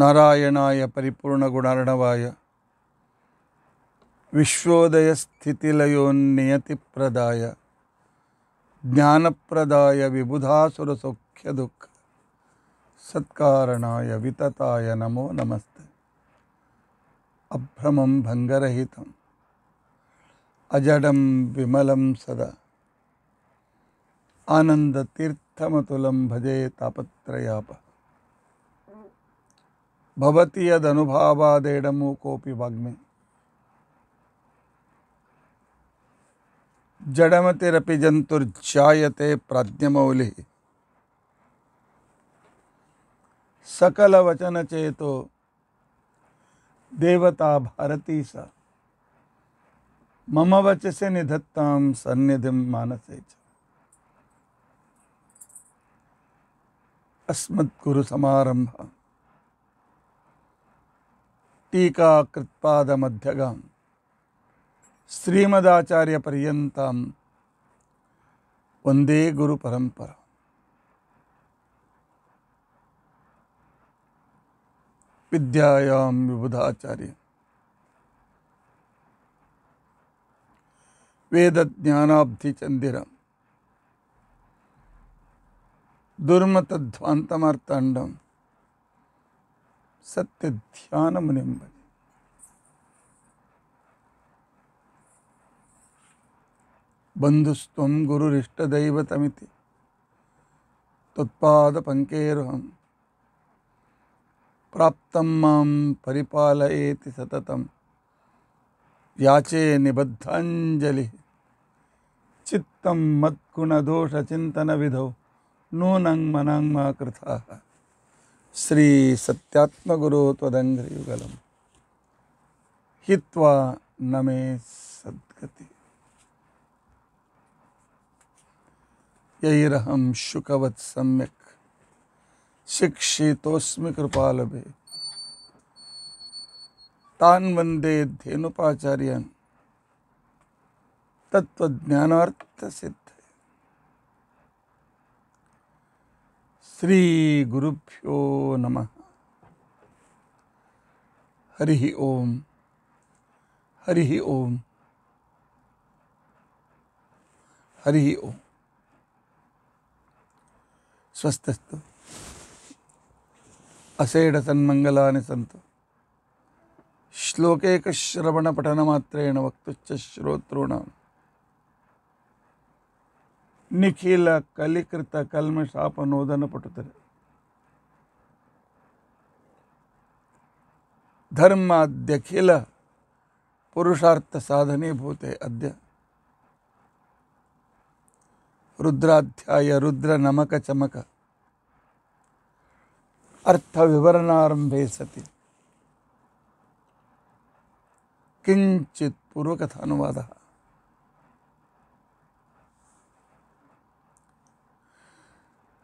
नारायणाय प्रदाय विबुधासुर सौख्य दुख सत्कारणाय वितताय नमो नमस्ते अभ्रमं भंगरहित अजडं विमलं सदा आनंदतीर्थ इत्थमतुलं भजे तापत्रयाप भवति यदनुभावादेडमु कोऽपि वाग्मे जडमतिरपि जन्तुर्जायते प्राज्ञमौलिः सकलवचनचेतो देवता भारती सा मम वचसे निधत्तां सन्निधिं मानसे च अस्मद्गुरुसमारम्भः टीकाकृत्पादमध्यगां श्रीमदाचार्यपर्यन्तां वन्दे गुरुपरम्परा विद्यायाम विबुधाचार्य वेदज्ञानाब्धिचन्दिरम् దుర్మత దుర్మతధ్వాంతమార్తాండం సత్య ధ్యానము ధ్యానమునెంబది బంధుస్త్వం గురురిష్టదైవతమితి తత్పాద పంకేరుహం ప్రాప్తం మాం పరిపాలయేతి సతతం యాచే నిబద్ధాంజలి చిత్తం మత్కుణదోషచింతన విధౌ नूनं मनं श्री सत्यात्म गुरु त्वदङ्घ्रियुगलं हिवा न मे सद्गति यैरहं शुकवत् सम्यक् शिक्षितोऽस्मि कृपालभे तान् वन्दे धेनुपाचार्यान् सिद्ध श्री गुरुभ्यो नमः हरि ओम हरि ओम हरि ओम स्वस्तस्तु असेढ सन्मङ्गलानि सन्तु श्लोकेकश्रवणपठनमात्रेण वक्तुश्च ನಿಖಿಲ ಕಲಿಕೃತ ಕಲ್ಮ ಶಾಪ ಅನ್ನೋದನ್ನು ಪಟ್ಟುತ್ತಾರೆ ಧರ್ಮ ಅಧ್ಯಖಿಲ ಪುರುಷಾರ್ಥ ಸಾಧನೆ ಭೂತೆ ಅದ್ಯ ರುದ್ರಾಧ್ಯಾಯ ರುದ್ರ ನಮಕ ಚಮಕ ಅರ್ಥ ವಿವರಣಾರಂಭೆ ಸತಿ ಕಿಂಚಿತ್ ಪೂರ್ವಕಥಾನುವಾದ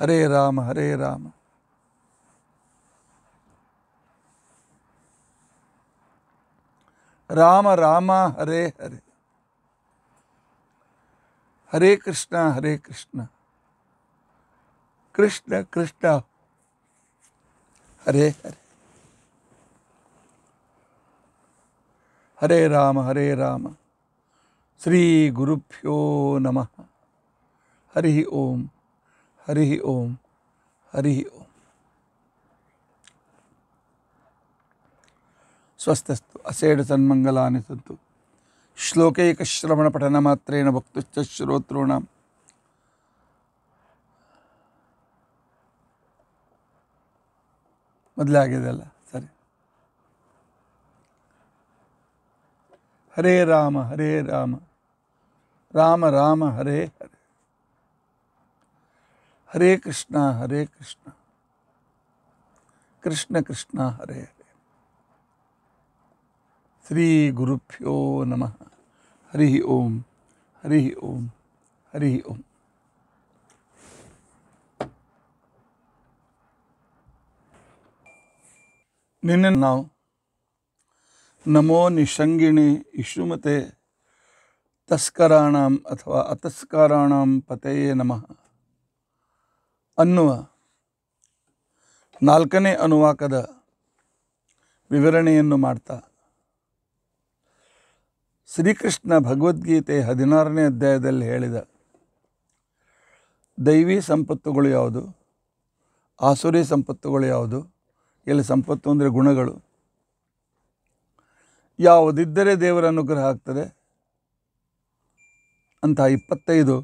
हरे राम हरे राम राम रामा हरे हरे हरे कृष्णा हरे कृष्णा कृष्ण कृष्ण हरे हरे हरे राम हरे राम श्री गुरुभ्यो नमः हरि ओम ಹರಿ ಓಂ ಹರಿ ಓಂ ಸ್ವಸ್ಥಸ್ತು ಅಸೇಡು ಸನ್ಮಂಗಲಾನಿ ಸಂತು ಶ್ಲೋಕೈಕಶ್ರವಣ ಪಠನ ಮಾತ್ರೇಣ ಭಕ್ತುಶ್ಚ ಶ್ರೋತೃಣ ಮೊದಲೇ ಆಗಿದೆ ಅಲ್ಲ ಸರಿ ಹರೇ ರಾಮ ಹರೇ ರಾಮ ರಾಮ ರಾಮ ಹರೇ ಹರೇ हरे कृष्णा हरे कृष्णा कृष्ण कृष्णा हरे हरे श्री गुरुभ्यो नम हरि ओम हरि ओम हरि ओम निन्न ना नमो निषंगिणी इषुमते तस्कराणाम अथवा अतस्काराणाम पतये नमः ಅನ್ನುವ ನಾಲ್ಕನೇ ಅನುವಾಕದ ವಿವರಣೆಯನ್ನು ಮಾಡ್ತಾ ಶ್ರೀಕೃಷ್ಣ ಭಗವದ್ಗೀತೆ ಹದಿನಾರನೇ ಅಧ್ಯಾಯದಲ್ಲಿ ಹೇಳಿದ ದೈವಿ ಸಂಪತ್ತುಗಳು ಯಾವುದು ಆಸುರಿ ಸಂಪತ್ತುಗಳು ಯಾವುದು ಎಲ್ಲಿ ಸಂಪತ್ತು ಅಂದರೆ ಗುಣಗಳು ಯಾವುದಿದ್ದರೆ ದೇವರ ಅನುಗ್ರಹ ಆಗ್ತದೆ ಅಂತಹ ಇಪ್ಪತ್ತೈದು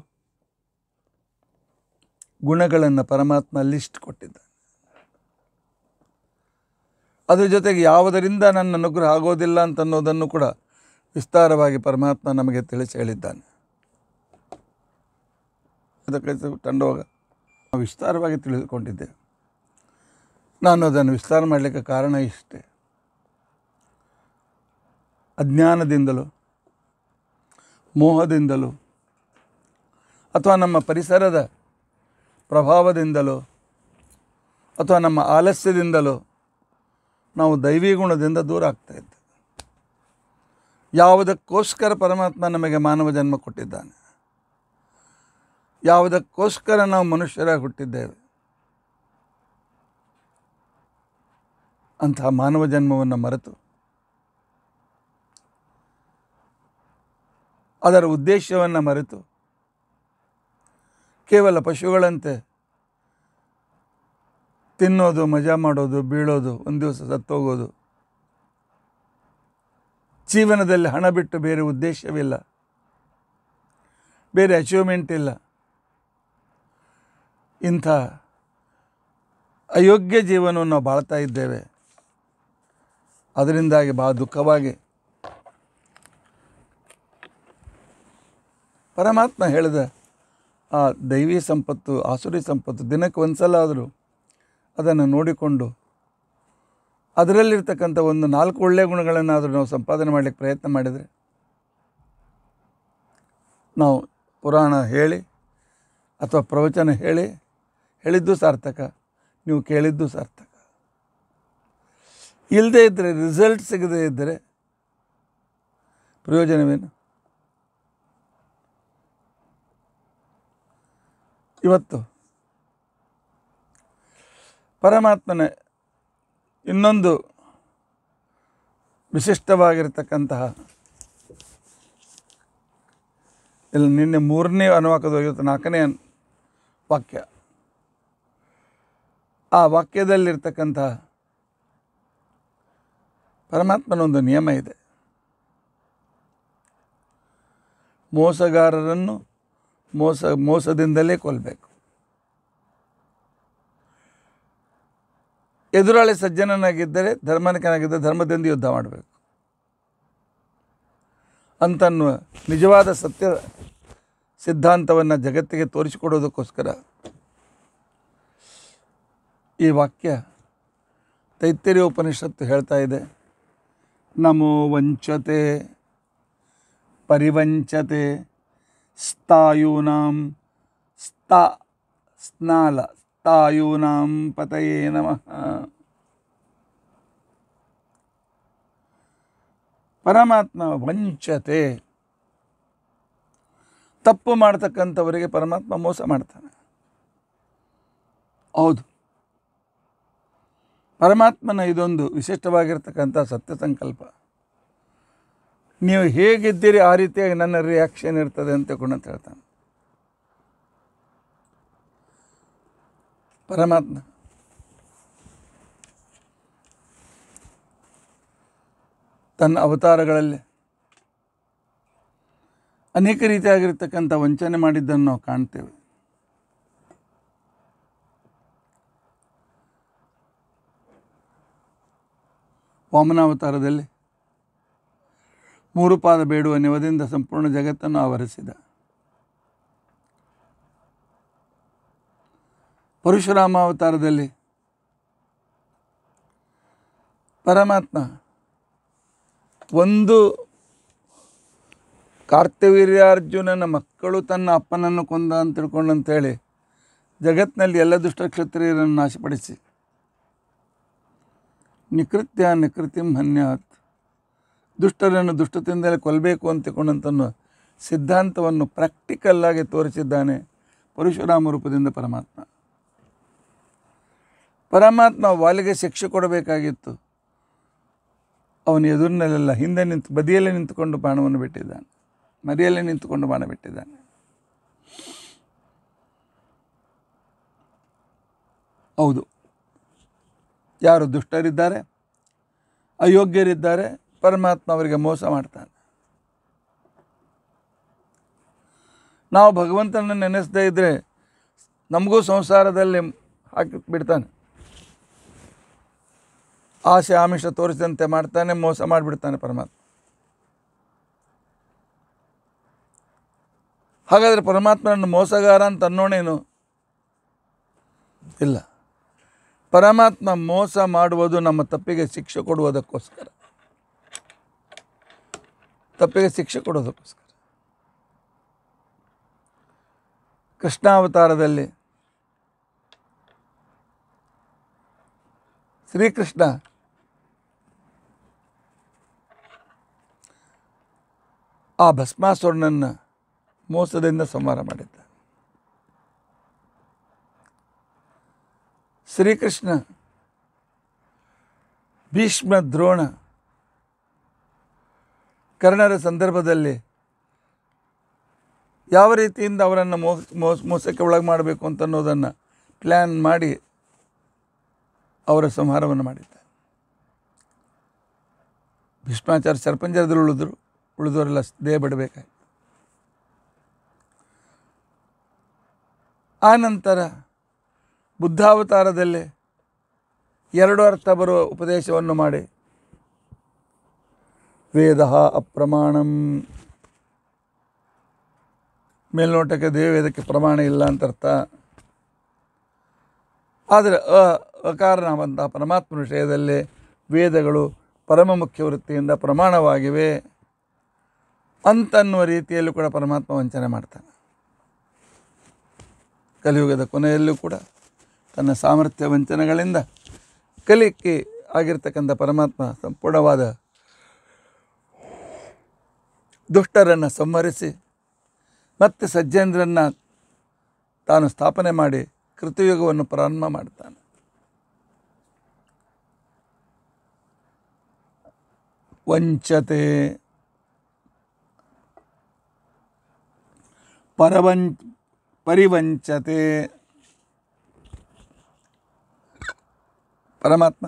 ಗುಣಗಳನ್ನು ಪರಮಾತ್ಮ ಲಿಸ್ಟ್ ಕೊಟ್ಟಿದ್ದಾನೆ ಅದರ ಜೊತೆಗೆ ಯಾವುದರಿಂದ ನನ್ನ ಅನುಗ್ರಹ ಆಗೋದಿಲ್ಲ ಅಂತನ್ನೋದನ್ನು ಕೂಡ ವಿಸ್ತಾರವಾಗಿ ಪರಮಾತ್ಮ ನಮಗೆ ತಿಳಿಸಿ ಹೇಳಿದ್ದಾನೆ ಅದಕ್ಕೆ ತಂಡೋಗ ಹೋಗ ವಿಸ್ತಾರವಾಗಿ ತಿಳಿದುಕೊಂಡಿದ್ದೆ ನಾನು ಅದನ್ನು ವಿಸ್ತಾರ ಮಾಡಲಿಕ್ಕೆ ಕಾರಣ ಇಷ್ಟೇ ಅಜ್ಞಾನದಿಂದಲೂ ಮೋಹದಿಂದಲೂ ಅಥವಾ ನಮ್ಮ ಪರಿಸರದ ಪ್ರಭಾವದಿಂದಲೋ ಅಥವಾ ನಮ್ಮ ಆಲಸ್ಯದಿಂದಲೋ ನಾವು ದೈವೀ ಗುಣದಿಂದ ದೂರ ಆಗ್ತಾ ಯಾವುದಕ್ಕೋಸ್ಕರ ಪರಮಾತ್ಮ ನಮಗೆ ಮಾನವ ಜನ್ಮ ಕೊಟ್ಟಿದ್ದಾನೆ ಯಾವುದಕ್ಕೋಸ್ಕರ ನಾವು ಮನುಷ್ಯರಾಗಿ ಹುಟ್ಟಿದ್ದೇವೆ ಅಂತಹ ಮಾನವ ಜನ್ಮವನ್ನು ಮರೆತು ಅದರ ಉದ್ದೇಶವನ್ನು ಮರೆತು ಕೇವಲ ಪಶುಗಳಂತೆ ತಿನ್ನೋದು ಮಜಾ ಮಾಡೋದು ಬೀಳೋದು ಒಂದು ದಿವಸ ಸತ್ತೋಗೋದು ಜೀವನದಲ್ಲಿ ಹಣ ಬಿಟ್ಟು ಬೇರೆ ಉದ್ದೇಶವಿಲ್ಲ ಬೇರೆ ಅಚೀವ್ಮೆಂಟ್ ಇಲ್ಲ ಇಂಥ ಅಯೋಗ್ಯ ಜೀವನವನ್ನು ನಾವು ಬಾಳ್ತಾ ಇದ್ದೇವೆ ಅದರಿಂದಾಗಿ ಭಾಳ ದುಃಖವಾಗಿ ಪರಮಾತ್ಮ ಹೇಳಿದ ಆ ದೈವಿ ಸಂಪತ್ತು ಆಸುರಿ ಸಂಪತ್ತು ದಿನಕ್ಕೆ ಒಂದು ಸಲ ಆದರೂ ಅದನ್ನು ನೋಡಿಕೊಂಡು ಅದರಲ್ಲಿರ್ತಕ್ಕಂಥ ಒಂದು ನಾಲ್ಕು ಒಳ್ಳೆಯ ಗುಣಗಳನ್ನಾದರೂ ನಾವು ಸಂಪಾದನೆ ಮಾಡಲಿಕ್ಕೆ ಪ್ರಯತ್ನ ಮಾಡಿದರೆ ನಾವು ಪುರಾಣ ಹೇಳಿ ಅಥವಾ ಪ್ರವಚನ ಹೇಳಿ ಹೇಳಿದ್ದು ಸಾರ್ಥಕ ನೀವು ಕೇಳಿದ್ದು ಸಾರ್ಥಕ ಇಲ್ಲದೇ ಇದ್ದರೆ ರಿಸಲ್ಟ್ ಸಿಗದೇ ಇದ್ದರೆ ಪ್ರಯೋಜನವೇನು ಇವತ್ತು ಪರಮಾತ್ಮನ ಇನ್ನೊಂದು ವಿಶಿಷ್ಟವಾಗಿರತಕ್ಕಂತಹ ಇಲ್ಲಿ ನಿನ್ನೆ ಮೂರನೇ ಅನುವಾಕದ ಇವತ್ತು ನಾಲ್ಕನೇ ವಾಕ್ಯ ಆ ವಾಕ್ಯದಲ್ಲಿರ್ತಕ್ಕಂತಹ ಪರಮಾತ್ಮನ ಒಂದು ನಿಯಮ ಇದೆ ಮೋಸಗಾರರನ್ನು ಮೋಸ ಮೋಸದಿಂದಲೇ ಕೊಲ್ಲಬೇಕು ಎದುರಾಳಿ ಸಜ್ಜನನಾಗಿದ್ದರೆ ಧರ್ಮನಿಕನಾಗಿದ್ದರೆ ಧರ್ಮದಿಂದ ಯುದ್ಧ ಮಾಡಬೇಕು ಅಂತನ್ನುವ ನಿಜವಾದ ಸತ್ಯ ಸಿದ್ಧಾಂತವನ್ನು ಜಗತ್ತಿಗೆ ತೋರಿಸಿಕೊಡೋದಕ್ಕೋಸ್ಕರ ಈ ವಾಕ್ಯ ತೈತ್ತರಿಯ ಉಪನಿಷತ್ತು ಹೇಳ್ತಾ ಇದೆ ನಮೋ ವಂಚತೆ ಪರಿವಂಚತೆ ಸ್ಥಾಯೂನಾಂ ಸ್ತ ಸ್ನಾಲ ಸ್ತಾಯೂನಾಂ ಪತಯೇ ನಮಃ ಪರಮಾತ್ಮ ವಂಚತೆ ತಪ್ಪು ಮಾಡ್ತಕ್ಕಂಥವರಿಗೆ ಪರಮಾತ್ಮ ಮೋಸ ಮಾಡ್ತಾನೆ ಹೌದು ಪರಮಾತ್ಮನ ಇದೊಂದು ವಿಶಿಷ್ಟವಾಗಿರ್ತಕ್ಕಂಥ ಸತ್ಯ ಸಂಕಲ್ಪ ನೀವು ಹೇಗಿದ್ದೀರಿ ಆ ರೀತಿಯಾಗಿ ನನ್ನ ರಿಯಾಕ್ಷನ್ ಇರ್ತದೆ ಅಂತ ಅಂತ ಹೇಳ್ತಾನೆ ಪರಮಾತ್ಮ ತನ್ನ ಅವತಾರಗಳಲ್ಲಿ ಅನೇಕ ರೀತಿಯಾಗಿರ್ತಕ್ಕಂಥ ವಂಚನೆ ಮಾಡಿದ್ದನ್ನು ನಾವು ಕಾಣ್ತೇವೆ ವಾಮನಾವತಾರದಲ್ಲಿ ಮೂರು ಪಾದ ಬೇಡುವ ನೆವದಿಂದ ಸಂಪೂರ್ಣ ಜಗತ್ತನ್ನು ಆವರಿಸಿದ ಪರಶುರಾಮ ಅವತಾರದಲ್ಲಿ ಪರಮಾತ್ಮ ಒಂದು ಕಾರ್ತವೀರ್ಯಾರ್ಜುನನ ಮಕ್ಕಳು ತನ್ನ ಅಪ್ಪನನ್ನು ಕೊಂದ ಅಂತ ತಿಳ್ಕೊಂಡು ಅಂತೇಳಿ ಜಗತ್ತಿನಲ್ಲಿ ಎಲ್ಲ ದುಷ್ಟ ಕ್ಷತ್ರಿಯರನ್ನು ನಾಶಪಡಿಸಿ ನಿಕೃತ್ಯ ನಿಕೃತಿಂ ಹನ್ಯಾತ್ ದುಷ್ಟರನ್ನು ದುಷ್ಟತೆಯಿಂದಲೇ ಕೊಲ್ಲಬೇಕು ಅಂತಕೊಂಡಂತನ್ನು ಸಿದ್ಧಾಂತವನ್ನು ಪ್ರಾಕ್ಟಿಕಲ್ಲಾಗಿ ತೋರಿಸಿದ್ದಾನೆ ಪರಶುರಾಮ ರೂಪದಿಂದ ಪರಮಾತ್ಮ ಪರಮಾತ್ಮ ವಾಲಿಗೆ ಶಿಕ್ಷೆ ಕೊಡಬೇಕಾಗಿತ್ತು ಅವನ ಎದುರಿನಲ್ಲೆಲ್ಲ ಹಿಂದೆ ನಿಂತು ಬದಿಯಲ್ಲೇ ನಿಂತುಕೊಂಡು ಬಾಣವನ್ನು ಬಿಟ್ಟಿದ್ದಾನೆ ಮದಿಯಲ್ಲೇ ನಿಂತುಕೊಂಡು ಬಾಣ ಬಿಟ್ಟಿದ್ದಾನೆ ಹೌದು ಯಾರು ದುಷ್ಟರಿದ್ದಾರೆ ಅಯೋಗ್ಯರಿದ್ದಾರೆ ಪರಮಾತ್ಮ ಅವರಿಗೆ ಮೋಸ ಮಾಡ್ತಾನೆ ನಾವು ಭಗವಂತನನ್ನು ನೆನೆಸದೇ ಇದ್ದರೆ ನಮಗೂ ಸಂಸಾರದಲ್ಲಿ ಹಾಕಿ ಬಿಡ್ತಾನೆ ಆಸೆ ಆಮಿಷ ತೋರಿಸಿದಂತೆ ಮಾಡ್ತಾನೆ ಮೋಸ ಮಾಡಿಬಿಡ್ತಾನೆ ಪರಮಾತ್ಮ ಹಾಗಾದರೆ ಪರಮಾತ್ಮನನ್ನು ಮೋಸಗಾರ ಅಂತ ಅನ್ನೋಣೇನು ಇಲ್ಲ ಪರಮಾತ್ಮ ಮೋಸ ಮಾಡುವುದು ನಮ್ಮ ತಪ್ಪಿಗೆ ಶಿಕ್ಷೆ ಕೊಡುವುದಕ್ಕೋಸ್ಕರ ತಪ್ಪಿಗೆ ಶಿಕ್ಷೆ ಕೊಡೋದಕ್ಕೋಸ್ಕರ ಕೃಷ್ಣಾವತಾರದಲ್ಲಿ ಶ್ರೀಕೃಷ್ಣ ಆ ಭಸ್ಮಾಸುರನನ್ನು ಮೋಸದಿಂದ ಸಂಹಾರ ಮಾಡಿದ್ದ ಶ್ರೀಕೃಷ್ಣ ಭೀಷ್ಮ ದ್ರೋಣ ಕರ್ಣರ ಸಂದರ್ಭದಲ್ಲಿ ಯಾವ ರೀತಿಯಿಂದ ಅವರನ್ನು ಮೋಸ ಮೋಸಕ್ಕೆ ಒಳಗೆ ಮಾಡಬೇಕು ಅಂತ ಅನ್ನೋದನ್ನು ಪ್ಲ್ಯಾನ್ ಮಾಡಿ ಅವರ ಸಂಹಾರವನ್ನು ಮಾಡಿದ್ದಾರೆ ಭೀಷ್ಮಾಚಾರ್ಯ ಸರ್ಪಂಚರದಲ್ಲಿ ಉಳಿದ್ರು ಉಳಿದವರೆಲ್ಲ ದೇಹ ಬಿಡಬೇಕಾಯ್ತು ಆನಂತರ ಬುದ್ಧಾವತಾರದಲ್ಲಿ ಎರಡು ಅರ್ಥ ಬರುವ ಉಪದೇಶವನ್ನು ಮಾಡಿ ವೇದ ಅಪ್ರಮಾಣ ಮೇಲ್ನೋಟಕ್ಕೆ ವೇದಕ್ಕೆ ಪ್ರಮಾಣ ಇಲ್ಲ ಅಂತ ಅರ್ಥ ಆದರೆ ಅ ಅಕಾರಣವಂತಹ ಪರಮಾತ್ಮ ವಿಷಯದಲ್ಲಿ ವೇದಗಳು ಪರಮ ಮುಖ್ಯ ವೃತ್ತಿಯಿಂದ ಪ್ರಮಾಣವಾಗಿವೆ ಅಂತನ್ನುವ ರೀತಿಯಲ್ಲೂ ಕೂಡ ಪರಮಾತ್ಮ ವಂಚನೆ ಮಾಡ್ತಾನೆ ಕಲಿಯುಗದ ಕೊನೆಯಲ್ಲೂ ಕೂಡ ತನ್ನ ಸಾಮರ್ಥ್ಯ ವಂಚನೆಗಳಿಂದ ಕಲಿಕೆ ಆಗಿರ್ತಕ್ಕಂಥ ಪರಮಾತ್ಮ ಸಂಪೂರ್ಣವಾದ ದುಷ್ಟರನ್ನು ಸಂಹರಿಸಿ ಮತ್ತೆ ಸಜ್ಜೇಂದ್ರನ್ನು ತಾನು ಸ್ಥಾಪನೆ ಮಾಡಿ ಕೃತಯುಗವನ್ನು ಪ್ರಾರಂಭ ಮಾಡ್ತಾನೆ ವಂಚತೆ ಪರವಂ ಪರಿವಂಚತೆ ಪರಮಾತ್ಮ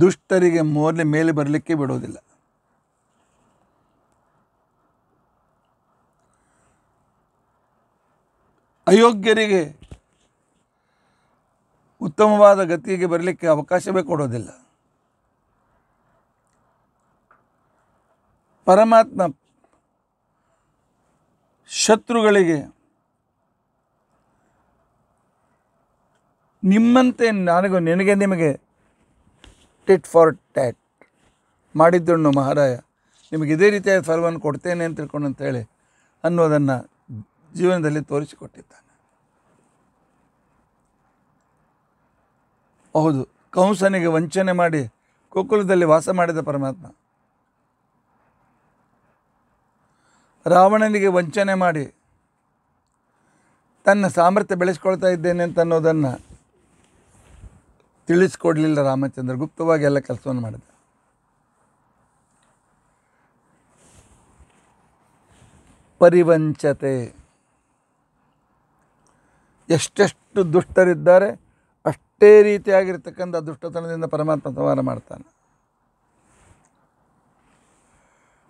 ದುಷ್ಟರಿಗೆ ಮೊದಲೇ ಮೇಲೆ ಬರಲಿಕ್ಕೆ ಬಿಡೋದಿಲ್ಲ ಅಯೋಗ್ಯರಿಗೆ ಉತ್ತಮವಾದ ಗತಿಗೆ ಬರಲಿಕ್ಕೆ ಅವಕಾಶವೇ ಕೊಡೋದಿಲ್ಲ ಪರಮಾತ್ಮ ಶತ್ರುಗಳಿಗೆ ನಿಮ್ಮಂತೆ ನನಗೂ ನಿನಗೆ ನಿಮಗೆ ಟಿಟ್ ಫಾರ್ ಟ್ಯಾಟ್ ಮಾಡಿದ್ದಣ್ಣು ಮಹಾರಾಯ ನಿಮಗೆ ಇದೇ ರೀತಿಯಾದ ಫಲವನ್ನು ಕೊಡ್ತೇನೆ ಅಂತ ತಿಳ್ಕೊಂಡು ಅಂತೇಳಿ ಅನ್ನೋದನ್ನು ಜೀವನದಲ್ಲಿ ತೋರಿಸಿಕೊಟ್ಟಿದ್ದಾನೆ ಹೌದು ಕಂಸನಿಗೆ ವಂಚನೆ ಮಾಡಿ ಗೋಕುಲದಲ್ಲಿ ವಾಸ ಮಾಡಿದ ಪರಮಾತ್ಮ ರಾವಣನಿಗೆ ವಂಚನೆ ಮಾಡಿ ತನ್ನ ಸಾಮರ್ಥ್ಯ ಬೆಳೆಸ್ಕೊಳ್ತಾ ಇದ್ದೇನೆ ಅಂತ ಅನ್ನೋದನ್ನು ತಿಳಿಸ್ಕೊಡ್ಲಿಲ್ಲ ರಾಮಚಂದ್ರ ಗುಪ್ತವಾಗಿ ಎಲ್ಲ ಕೆಲಸವನ್ನು ಮಾಡಿದ ಪರಿವಂಚತೆ ಎಷ್ಟೆಷ್ಟು ದುಷ್ಟರಿದ್ದಾರೆ ಅಷ್ಟೇ ರೀತಿಯಾಗಿರ್ತಕ್ಕಂಥ ದುಷ್ಟತನದಿಂದ ಪರಮಾತ್ಮ ಸಂಹಾರ ಮಾಡ್ತಾನೆ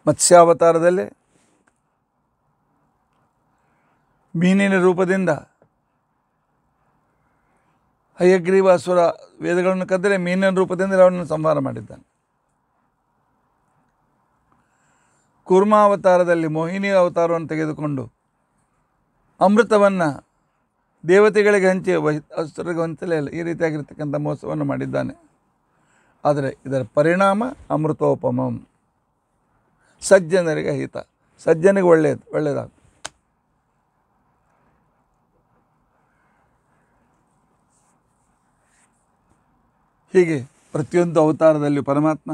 ಮತ್ಸ್ಯಾವತಾರದಲ್ಲಿ ಮೀನಿನ ರೂಪದಿಂದ ಹಯಗ್ರೀವಾಸುರ ವೇದಗಳನ್ನು ಕದ್ದರೆ ಮೀನಿನ ರೂಪದಿಂದ ಅವನನ್ನು ಸಂಹಾರ ಮಾಡಿದ್ದಾನೆ ಕುರ್ಮಾವತಾರದಲ್ಲಿ ಮೋಹಿನಿ ಅವತಾರವನ್ನು ತೆಗೆದುಕೊಂಡು ಅಮೃತವನ್ನು ದೇವತೆಗಳಿಗೆ ಹಂಚಿ ವಹಿ ಅಸುರರಿಗೆ ಹಂಚಲೇ ಇಲ್ಲ ಈ ರೀತಿಯಾಗಿರ್ತಕ್ಕಂಥ ಮೋಸವನ್ನು ಮಾಡಿದ್ದಾನೆ ಆದರೆ ಇದರ ಪರಿಣಾಮ ಅಮೃತೋಪಮಂ ಸಜ್ಜನರಿಗೆ ಹಿತ ಸಜ್ಜನಿಗೆ ಒಳ್ಳೆಯದು ಒಳ್ಳೆಯದಾಗ್ತದೆ ಹೀಗೆ ಪ್ರತಿಯೊಂದು ಅವತಾರದಲ್ಲಿ ಪರಮಾತ್ಮ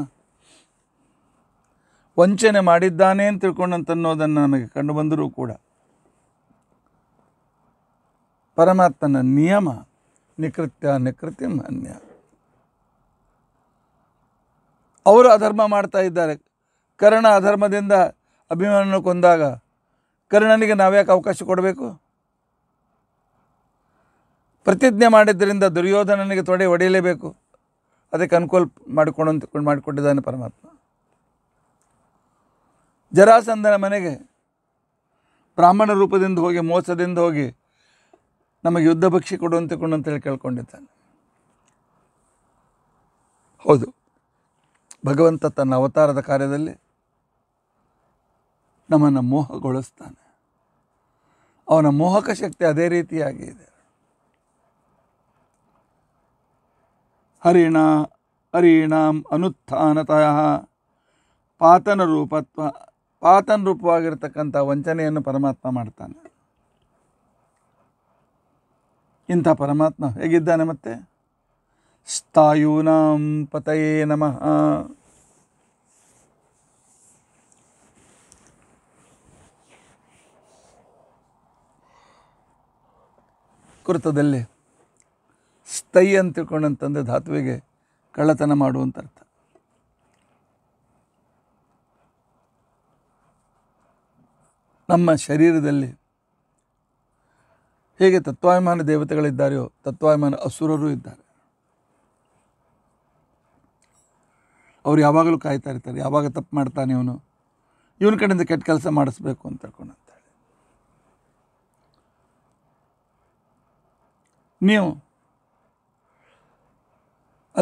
ವಂಚನೆ ಮಾಡಿದ್ದಾನೆ ಅಂತ ತಿಳ್ಕೊಂಡಂತನ್ನೋದನ್ನು ನಮಗೆ ಕಂಡುಬಂದರೂ ಕೂಡ ಪರಮಾತ್ಮನ ನಿಯಮ ನಿಕೃತ್ಯ ನಿಕೃತ್ಯ ಅನ್ಯ ಅವರು ಅಧರ್ಮ ಮಾಡ್ತಾ ಇದ್ದಾರೆ ಕರ್ಣ ಅಧರ್ಮದಿಂದ ಅಭಿಮಾನನ ಕೊಂದಾಗ ಕರ್ಣನಿಗೆ ನಾವ್ಯಾಕೆ ಅವಕಾಶ ಕೊಡಬೇಕು ಪ್ರತಿಜ್ಞೆ ಮಾಡಿದ್ದರಿಂದ ದುರ್ಯೋಧನನಿಗೆ ತೊಡೆ ಒಡೆಯಲೇಬೇಕು ಅದಕ್ಕೆ ಅನುಕೂಲ ಮಾಡಿಕೊಂಡು ಮಾಡಿಕೊಟ್ಟಿದ್ದಾನೆ ಪರಮಾತ್ಮ ಜರಾಸಂದನ ಮನೆಗೆ ಬ್ರಾಹ್ಮಣ ರೂಪದಿಂದ ಹೋಗಿ ಮೋಸದಿಂದ ಹೋಗಿ ನಮಗೆ ಯುದ್ಧ ಭಕ್ಷಿ ಕೊಡು ಅಂತಕೊಂಡು ಅಂತೇಳಿ ಕೇಳ್ಕೊಂಡಿದ್ದಾನೆ ಹೌದು ಭಗವಂತ ತನ್ನ ಅವತಾರದ ಕಾರ್ಯದಲ್ಲಿ ನಮ್ಮನ್ನು ಮೋಹಗೊಳಿಸ್ತಾನೆ ಅವನ ಮೋಹಕ ಶಕ್ತಿ ಅದೇ ರೀತಿಯಾಗಿ ಇದೆ ಹರಿಣ ಹರಿಣಾಂ ಅನುತ್ಥಾನತಃ ಪಾತನ ರೂಪತ್ವ ಪಾತನ ರೂಪವಾಗಿರ್ತಕ್ಕಂಥ ವಂಚನೆಯನ್ನು ಪರಮಾತ್ಮ ಮಾಡ್ತಾನೆ ಇಂಥ ಪರಮಾತ್ಮ ಹೇಗಿದ್ದಾನೆ ಮತ್ತೆ ಸ್ಥಾಯೂನಾಂ ಪತಯೇ ನಮಃ ಕುರಿತದಲ್ಲಿ ತೈ ಅಂತ ತಿಳ್ಕೊಂಡಂತಂದರೆ ಧಾತುವಿಗೆ ಕಳ್ಳತನ ಮಾಡುವಂಥ ಅರ್ಥ ನಮ್ಮ ಶರೀರದಲ್ಲಿ ಹೇಗೆ ತತ್ವಾಭಿಮಾನ ದೇವತೆಗಳಿದ್ದಾರೆಯೋ ತತ್ವಾಭಿಮಾನ ಅಸುರರು ಇದ್ದಾರೆ ಅವ್ರು ಯಾವಾಗಲೂ ಕಾಯ್ತಾ ಇರ್ತಾರೆ ಯಾವಾಗ ತಪ್ಪು ಮಾಡ್ತಾನೆ ಇವನು ಇವನ ಕಡೆಯಿಂದ ಕೆಟ್ಟ ಕೆಲಸ ಮಾಡಿಸ್ಬೇಕು ಅಂತ ಹೇಳ್ಕೊಂಡು ನೀವು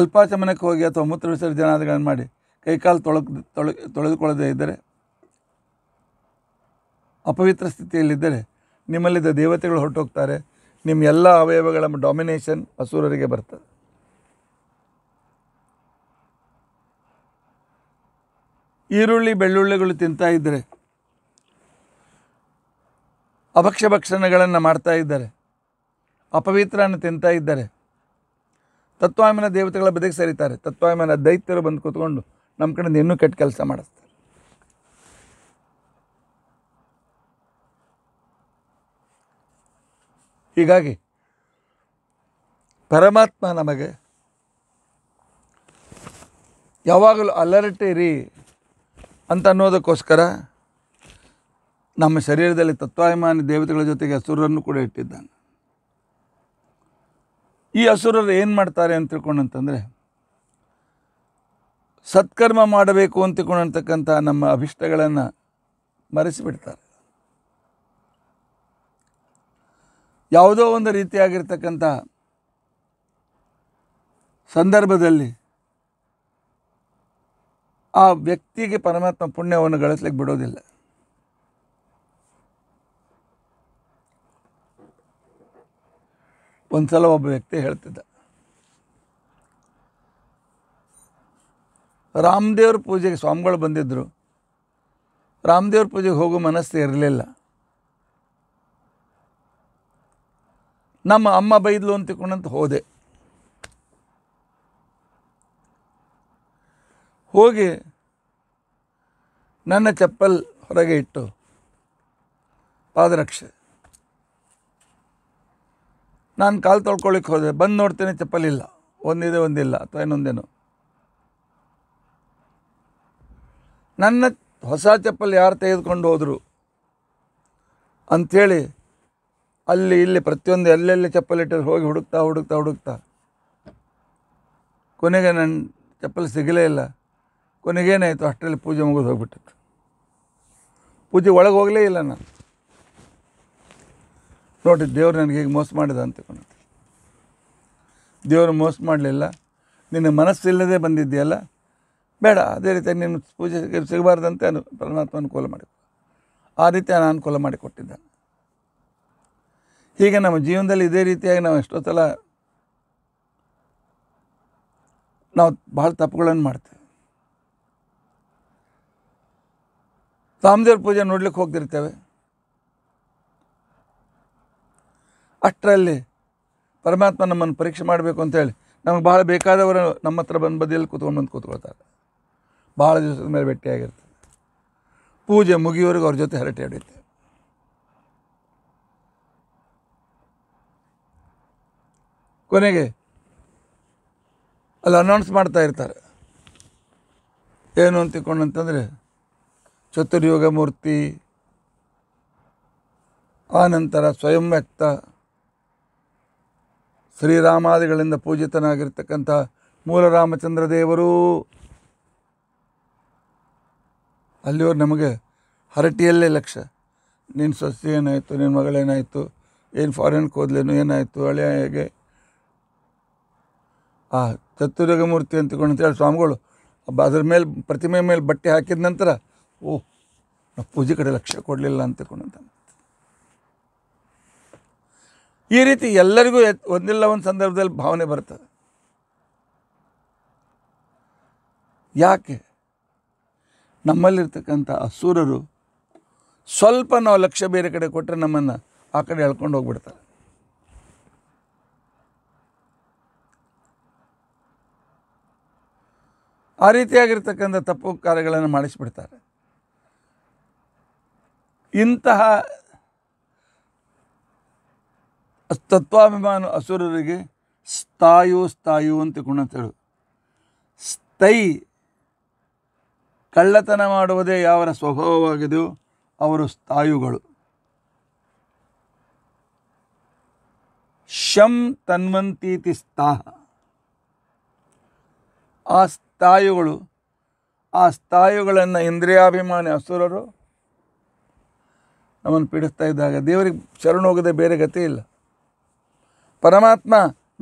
ಅಲ್ಪಾಚಮನಕ್ಕೆ ಹೋಗಿ ಅಥವಾ ಮೂತ್ರ ಆದಗಳನ್ನು ಮಾಡಿ ಕೈಕಾಲು ತೊಳಕ್ ತೊಳೆ ತೊಳೆದುಕೊಳ್ಳದೇ ಇದ್ದರೆ ಅಪವಿತ್ರ ಸ್ಥಿತಿಯಲ್ಲಿದ್ದರೆ ನಿಮ್ಮಲ್ಲಿದ್ದ ದೇವತೆಗಳು ಹೊರಟೋಗ್ತಾರೆ ನಿಮ್ಮ ಎಲ್ಲ ಅವಯವಗಳ ಡಾಮಿನೇಷನ್ ಅಸುರರಿಗೆ ಬರ್ತದೆ ಈರುಳ್ಳಿ ಬೆಳ್ಳುಳ್ಳಿಗಳು ತಿಂತಾ ಇದ್ದರೆ ಅಭಕ್ಷ್ಯ ಭಕ್ಷಣಗಳನ್ನು ಮಾಡ್ತಾ ಇದ್ದಾರೆ ಅಪವಿತ್ರನ ತಿಂತಾ ಇದ್ದಾರೆ ತತ್ವಾಯಮನ ದೇವತೆಗಳ ಬದಿಗೆ ಸರಿತಾರೆ ತತ್ವಾಯಮನ ದೈತ್ಯರು ಬಂದು ಕೂತ್ಕೊಂಡು ನಮ್ಮ ಕಡೆಯಿಂದ ಇನ್ನೂ ಕೆಟ್ಟ ಕೆಲಸ ಮಾಡಿಸ್ತಾರೆ ಹೀಗಾಗಿ ಪರಮಾತ್ಮ ನಮಗೆ ಯಾವಾಗಲೂ ಅಲರ್ಟ್ ಇರಿ ಅಂತ ಅನ್ನೋದಕ್ಕೋಸ್ಕರ ನಮ್ಮ ಶರೀರದಲ್ಲಿ ತತ್ವಾಭಿಮಾನಿ ದೇವತೆಗಳ ಜೊತೆಗೆ ಹಸುರನ್ನು ಕೂಡ ಇಟ್ಟಿದ್ದಾನೆ ಈ ಅಸುರರು ಏನು ಮಾಡ್ತಾರೆ ಅಂತ ತಿಳ್ಕೊಂಡಂತಂದರೆ ಸತ್ಕರ್ಮ ಮಾಡಬೇಕು ಅಂತ ತಿಳ್ಕೊಂಡಿರ್ತಕ್ಕಂಥ ನಮ್ಮ ಅಭಿಷ್ಟಗಳನ್ನು ಮರೆಸಿಬಿಡ್ತಾರೆ ಯಾವುದೋ ಒಂದು ರೀತಿಯಾಗಿರ್ತಕ್ಕಂಥ ಸಂದರ್ಭದಲ್ಲಿ ಆ ವ್ಯಕ್ತಿಗೆ ಪರಮಾತ್ಮ ಪುಣ್ಯವನ್ನು ಗಳಿಸ್ಲಿಕ್ಕೆ ಬಿಡೋದಿಲ್ಲ ಒಂದು ಸಲ ಒಬ್ಬ ವ್ಯಕ್ತಿ ಹೇಳ್ತಿದ್ದ ರಾಮದೇವ್ರ ಪೂಜೆಗೆ ಸ್ವಾಮಿಗಳು ಬಂದಿದ್ದರು ರಾಮದೇವ್ರ ಪೂಜೆಗೆ ಹೋಗೋ ಮನಸ್ಸು ಇರಲಿಲ್ಲ ನಮ್ಮ ಅಮ್ಮ ಬೈದ್ಲು ಅಂತ ತಿಳ್ಕೊಂಡಂತ ಹೋದೆ ಹೋಗಿ ನನ್ನ ಚಪ್ಪಲ್ ಹೊರಗೆ ಇಟ್ಟು ಪಾದರಕ್ಷೆ ನಾನು ಕಾಲು ತೊಳ್ಕೊಳ್ಳಿಕ್ಕೆ ಹೋದೆ ಬಂದು ನೋಡ್ತೇನೆ ಚಪ್ಪಲಿಲ್ಲ ಒಂದಿದೆ ಒಂದಿಲ್ಲ ಅಥವಾ ಇನ್ನೊಂದೇನು ನನ್ನ ಹೊಸ ಚಪ್ಪಲಿ ಯಾರು ತೆಗೆದುಕೊಂಡು ಹೋದರು ಅಂಥೇಳಿ ಅಲ್ಲಿ ಇಲ್ಲಿ ಪ್ರತಿಯೊಂದು ಎಲ್ಲೆಲ್ಲಿ ಇಟ್ಟರೆ ಹೋಗಿ ಹುಡುಕ್ತಾ ಹುಡುಕ್ತಾ ಹುಡುಕ್ತಾ ಕೊನೆಗೆ ನನ್ನ ಚಪ್ಪಲಿ ಸಿಗಲೇ ಇಲ್ಲ ಕೊನೆಗೇನಾಯಿತು ಅಷ್ಟರಲ್ಲಿ ಪೂಜೆ ಮುಗಿದು ಹೋಗ್ಬಿಟ್ಟಿತ್ತು ಪೂಜೆ ಒಳಗೆ ಹೋಗಲೇ ಇಲ್ಲ ನಾನು ನೋಡಿ ದೇವ್ರು ನನಗೆ ಹೀಗೆ ಮೋಸ ಮಾಡಿದ ಅಂತ ದೇವರು ಮೋಸ ಮಾಡಲಿಲ್ಲ ನಿನ್ನ ಮನಸ್ಸಿಲ್ಲದೆ ಬಂದಿದ್ದೆಯಲ್ಲ ಬೇಡ ಅದೇ ರೀತಿ ನಿನ್ನ ಪೂಜೆ ಸಿಗಬಾರ್ದಂತೆ ಅನು ಪರಮಾತ್ಮ ಅನುಕೂಲ ಮಾಡಿ ಆ ರೀತಿ ನಾನು ಅನುಕೂಲ ಮಾಡಿಕೊಟ್ಟಿದ್ದಾನೆ ಹೀಗೆ ನಮ್ಮ ಜೀವನದಲ್ಲಿ ಇದೇ ರೀತಿಯಾಗಿ ನಾವು ಎಷ್ಟೋ ಸಲ ನಾವು ಭಾಳ ತಪ್ಪುಗಳನ್ನು ಮಾಡ್ತೇವೆ ರಾಮದೇವ್ರ ಪೂಜೆ ನೋಡ್ಲಿಕ್ಕೆ ಹೋಗ್ತಿರ್ತೇವೆ ಅಷ್ಟರಲ್ಲಿ ಪರಮಾತ್ಮ ನಮ್ಮನ್ನು ಪರೀಕ್ಷೆ ಮಾಡಬೇಕು ಅಂತೇಳಿ ನಮಗೆ ಭಾಳ ಬೇಕಾದವರು ನಮ್ಮ ಹತ್ರ ಬಂದು ಬದಿಯಲ್ಲಿ ಕೂತ್ಕೊಂಡು ಬಂದು ಕೂತ್ಕೊಳ್ತಾರೆ ಭಾಳ ದಿವಸದ ಮೇಲೆ ಭೇಟಿಯಾಗಿರ್ತದೆ ಪೂಜೆ ಮುಗಿಯೋರಿಗೆ ಅವ್ರ ಜೊತೆ ಹರಟೆ ಹಿಡಿಯುತ್ತೆ ಕೊನೆಗೆ ಅಲ್ಲಿ ಅನೌನ್ಸ್ ಮಾಡ್ತಾ ಇರ್ತಾರೆ ಏನು ಅಂತ ಅಂತಂದರೆ ಚತುರ್ಯೋಗ ಮೂರ್ತಿ ಆನಂತರ ಸ್ವಯಂ ವ್ಯಕ್ತ ಶ್ರೀರಾಮಾದಿಗಳಿಂದ ಪೂಜಿತನಾಗಿರ್ತಕ್ಕಂಥ ಮೂಲ ರಾಮಚಂದ್ರ ದೇವರು ಅಲ್ಲಿಯವ್ರು ನಮಗೆ ಹರಟಿಯಲ್ಲೇ ಲಕ್ಷ್ಯ ನಿನ್ನ ಸೊಸೆ ಏನಾಯಿತು ನಿನ್ನ ಮಗಳೇನಾಯಿತು ಏನು ಫಾರಿನ್ಗೆ ಹೋದ್ಲೇನು ಏನಾಯಿತು ಹಳೆಯ ಹೇಗೆ ಆ ಚತುರ್ಗಮೂರ್ತಿ ಅಂತಕೊಂಡು ಅಂತೇಳಿ ಸ್ವಾಮಿಗಳು ಅದ್ರ ಮೇಲೆ ಪ್ರತಿಮೆ ಮೇಲೆ ಬಟ್ಟೆ ಹಾಕಿದ ನಂತರ ಓಹ್ ನಾವು ಪೂಜೆ ಕಡೆ ಲಕ್ಷ್ಯ ಕೊಡಲಿಲ್ಲ ಅಂತ ಈ ರೀತಿ ಎಲ್ಲರಿಗೂ ಒಂದಿಲ್ಲ ಒಂದು ಸಂದರ್ಭದಲ್ಲಿ ಭಾವನೆ ಬರ್ತದೆ ಯಾಕೆ ನಮ್ಮಲ್ಲಿರ್ತಕ್ಕಂಥ ಅಸೂರರು ಸ್ವಲ್ಪ ನಾವು ಲಕ್ಷ್ಯ ಬೇರೆ ಕಡೆ ಕೊಟ್ಟರೆ ನಮ್ಮನ್ನು ಆ ಕಡೆ ಎಳ್ಕೊಂಡು ಹೋಗ್ಬಿಡ್ತಾರೆ ಆ ರೀತಿಯಾಗಿರ್ತಕ್ಕಂಥ ತಪ್ಪು ಕಾರ್ಯಗಳನ್ನು ಮಾಡಿಸಿಬಿಡ್ತಾರೆ ಇಂತಹ ತತ್ವಾಭಿಮಾನ ಅಸುರರಿಗೆ ಸ್ಥಾಯು ಸ್ಥಾಯು ಅಂತ ಗುಣ ಸ್ಥೈ ಕಳ್ಳತನ ಮಾಡುವುದೇ ಯಾವರ ಸ್ವಭಾವವಾಗಿದೆಯೋ ಅವರು ಸ್ಥಾಯುಗಳು ಶಂ ತನ್ವಂತೀತಿ ಸ್ಥಾಹ ಆ ಸ್ಥಾಯುಗಳು ಆ ಸ್ಥಾಯುಗಳನ್ನು ಇಂದ್ರಿಯಾಭಿಮಾನಿ ಅಸುರರು ನಮ್ಮನ್ನು ಪೀಡಿಸ್ತಾ ಇದ್ದಾಗ ದೇವರಿಗೆ ಶರಣು ಹೋಗದೆ ಬೇರೆ ಗತಿ ಇಲ್ಲ ಪರಮಾತ್ಮ